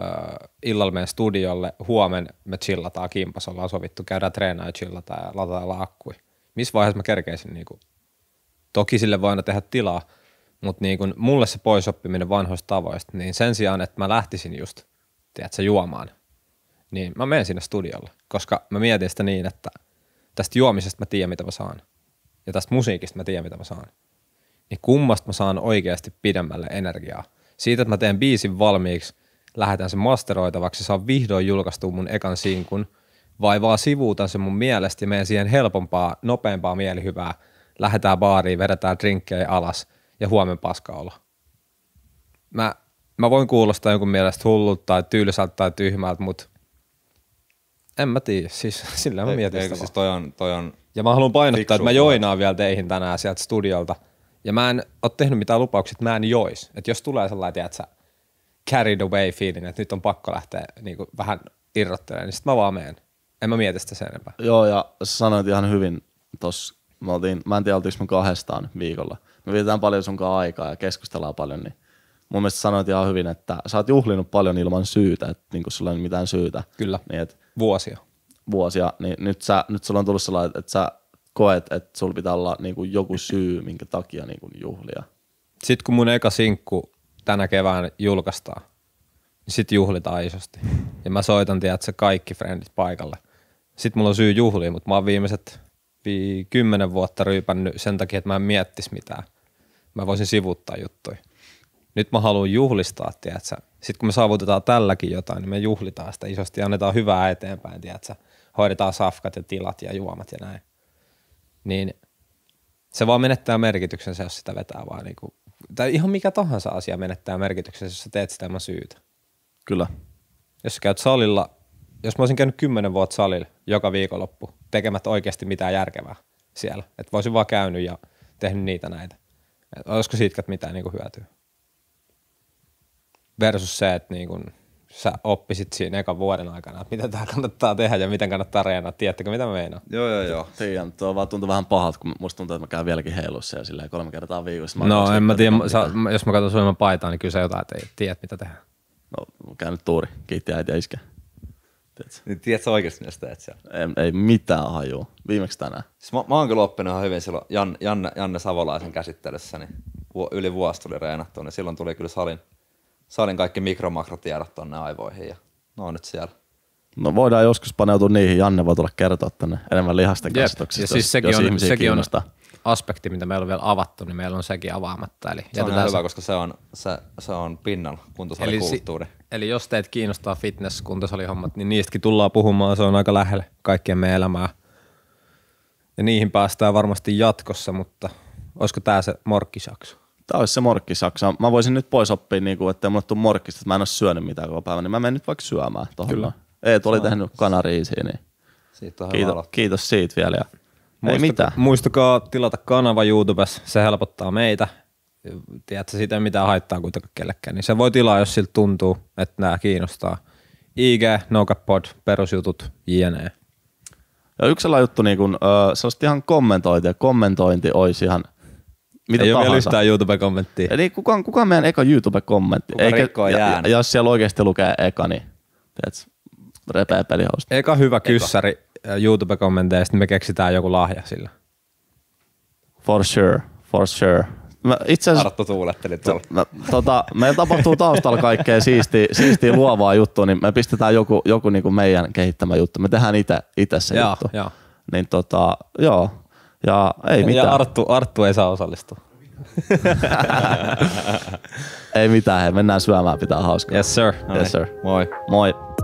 ö, öö, illalla meidän studiolle, huomen me chillataan kimpas, ollaan sovittu, käydään treenaa ja chillataan ja lataillaan akkui. Missä vaiheessa mä kerkeisin niin kuin? Toki sille voi aina tehdä tilaa, mutta niin kun mulle se poisoppiminen vanhoista tavoista, niin sen sijaan, että mä lähtisin just, tiedätkö, juomaan, niin mä menen sinne studiolle, koska mä mietin sitä niin, että tästä juomisesta mä tiedän, mitä mä saan. Ja tästä musiikista mä tiedän, mitä mä saan. Niin kummasta mä saan oikeasti pidemmälle energiaa. Siitä, että mä teen biisin valmiiksi, lähetän sen masteroitavaksi, saan vihdoin julkaistua mun ekan sinkun, vai vaan sivuutan sen mun mielestä ja menen siihen helpompaa, nopeampaa mielihyvää, lähetään baariin, vedetään drinkkejä alas – ja huomen paska olo. Mä, mä voin kuulostaa jonkun mielestä hullulta tai tylsältä tai tyhmältä, mutta en mä tiedä, siis sillä mä mietin sitä siis toi on, toi on Ja mä haluan painottaa, että mä joinaan vielä teihin tänään sieltä studiolta. Ja mä en ole tehnyt mitään lupauksia, että mä en jois. Että jos tulee sellainen, sä carried away feeling, että nyt on pakko lähteä niin kuin, vähän irrottelemaan, niin sit mä vaan menen. En mä mieti sitä sen enempää. Joo, ja sanoit ihan hyvin tossa. mä, oltiin, mä en tiedä oltiinko mä kahdestaan viikolla – me vietetään paljon sunkaan aikaa ja keskustellaan paljon, niin mun mielestä sanoit ihan hyvin, että sä oot juhlinut paljon ilman syytä, että niin sulla ei ole mitään syytä. Kyllä, niin, et, vuosia. Vuosia, niin nyt, sä, nyt sulla on tullut sellainen, että sä koet, että sulla pitää olla niin kuin joku syy, minkä takia niin kuin juhlia. Sitten kun mun eka sinkku tänä kevään julkaistaan, niin sit juhlitaan isosti. Ja mä soitan, se kaikki frendit paikalle. Sitten mulla on syy juhliin, mutta mä oon viimeiset kymmenen vuotta ryypännyt sen takia, että mä en miettis mitään mä voisin sivuttaa juttuja. Nyt mä haluan juhlistaa, tiedätkö? Sitten kun me saavutetaan tälläkin jotain, niin me juhlitaan sitä isosti ja annetaan hyvää eteenpäin, tiedätkö? Hoidetaan safkat ja tilat ja juomat ja näin. Niin se vaan menettää merkityksensä, jos sitä vetää vaan niin kuin, tai ihan mikä tahansa asia menettää merkityksensä, jos sä teet sitä ilman syytä. Kyllä. Jos sä käyt salilla, jos mä olisin käynyt kymmenen vuotta salilla joka viikonloppu tekemättä oikeasti mitään järkevää siellä, että voisin vaan käynyt ja tehnyt niitä näitä, et olisiko siitä mitään niinku hyötyä? Versus se, että kuin niinku sä oppisit siinä ekan vuoden aikana, että mitä tää kannattaa tehdä ja miten kannattaa reenaa. Tiedättekö, mitä mä meinaan? Joo, joo, joo. Tiedän, tuo vaan tuntuu vähän pahalta, kun musta tuntuu, että mä käyn vieläkin heilussa ja silleen kolme kertaa viikossa. Mä no, en mä tiedä, sä, jos mä katson Suomen paitaa, niin kyllä sä jotain teet, tiedät, mitä tehdään. No, käyn nyt tuuri. Kiitti äiti ja iskä. Tiedätkö? Niin tiedätkö oikeasti näistä teet siellä? Ei, ei mitään hajua. Viimeksi tänään. Siis mä, mä oon kyllä oppinut ihan hyvin silloin Jan, Janne, Janne Savolaisen käsittelyssä, niin vu, yli vuosi tuli reenattu, niin silloin tuli kyllä salin, salin kaikki mikromakrotiedot tonne aivoihin ja no on nyt siellä. No voidaan joskus paneutua niihin, Janne voi tulla kertoa tänne enemmän lihasten Jep. kasvatuksesta, siis sekin jos on, ihmisiä sekin kiinnostaa. On aspekti, mitä meillä on vielä avattu, niin meillä on sekin avaamatta. Eli se on hyvä, se. koska se on, se, se on pinnalla, kuntosalikulttuuri. Eli, si- eli jos teitä kiinnostaa fitness, kuntosalihommat, niin niistäkin tullaan puhumaan, se on aika lähellä kaikkien meidän elämää. Ja niihin päästään varmasti jatkossa, mutta olisiko tämä se morkkisakso? Tämä olisi se morkkisaksa. Mä voisin nyt pois oppia, niin kuin, että mulle tullut morkkista, että mä en ole syönyt mitään koko päivän, niin mä menen nyt vaikka syömään tuohon. Kyllä. Ei, tuli tehnyt kanariisiin. niin Siitä on kiitos, kiitos siitä vielä. Ja Muistakaa, mitään. muistakaa tilata kanava YouTubessa, se helpottaa meitä. Tiedätkö, siitä ei mitään haittaa kuitenkaan kellekään, niin se voi tilaa, jos siltä tuntuu, että nämä kiinnostaa. IG, Nokapod, perusjutut, jne. Ja yksi sellainen juttu, niin kun, öö, sellaista ihan kommentointia. Kommentointi olisi ihan mitä Ei tahansa. ole vielä YouTube-kommenttia. Eli niin, kukaan, kukaan meidän eka YouTube-kommentti. Kuka Eikä, rikkoa ja, ja, jos siellä oikeasti lukee eka, niin tiedätkö, repää pelihausta. Eka hyvä kyssäri Äh, YouTube-kommentteja ja sitten niin me keksitään joku lahja sillä. For sure, for sure. Mä itse asiassa... Arttu tuuletteli tuolla. Mä, tota, meillä tapahtuu taustalla kaikkea siistiä, siistiä luovaa juttua, niin me pistetään joku, joku niin kuin meidän kehittämä juttu. Me tehdään itse se joo, juttu. Joo. Niin tota, joo. Ja ei ja mitään. Ja Arttu, Arttu ei saa osallistua. ei mitään, he mennään syömään, pitää hauskaa. Yes sir. Yes sir. Moi. Moi.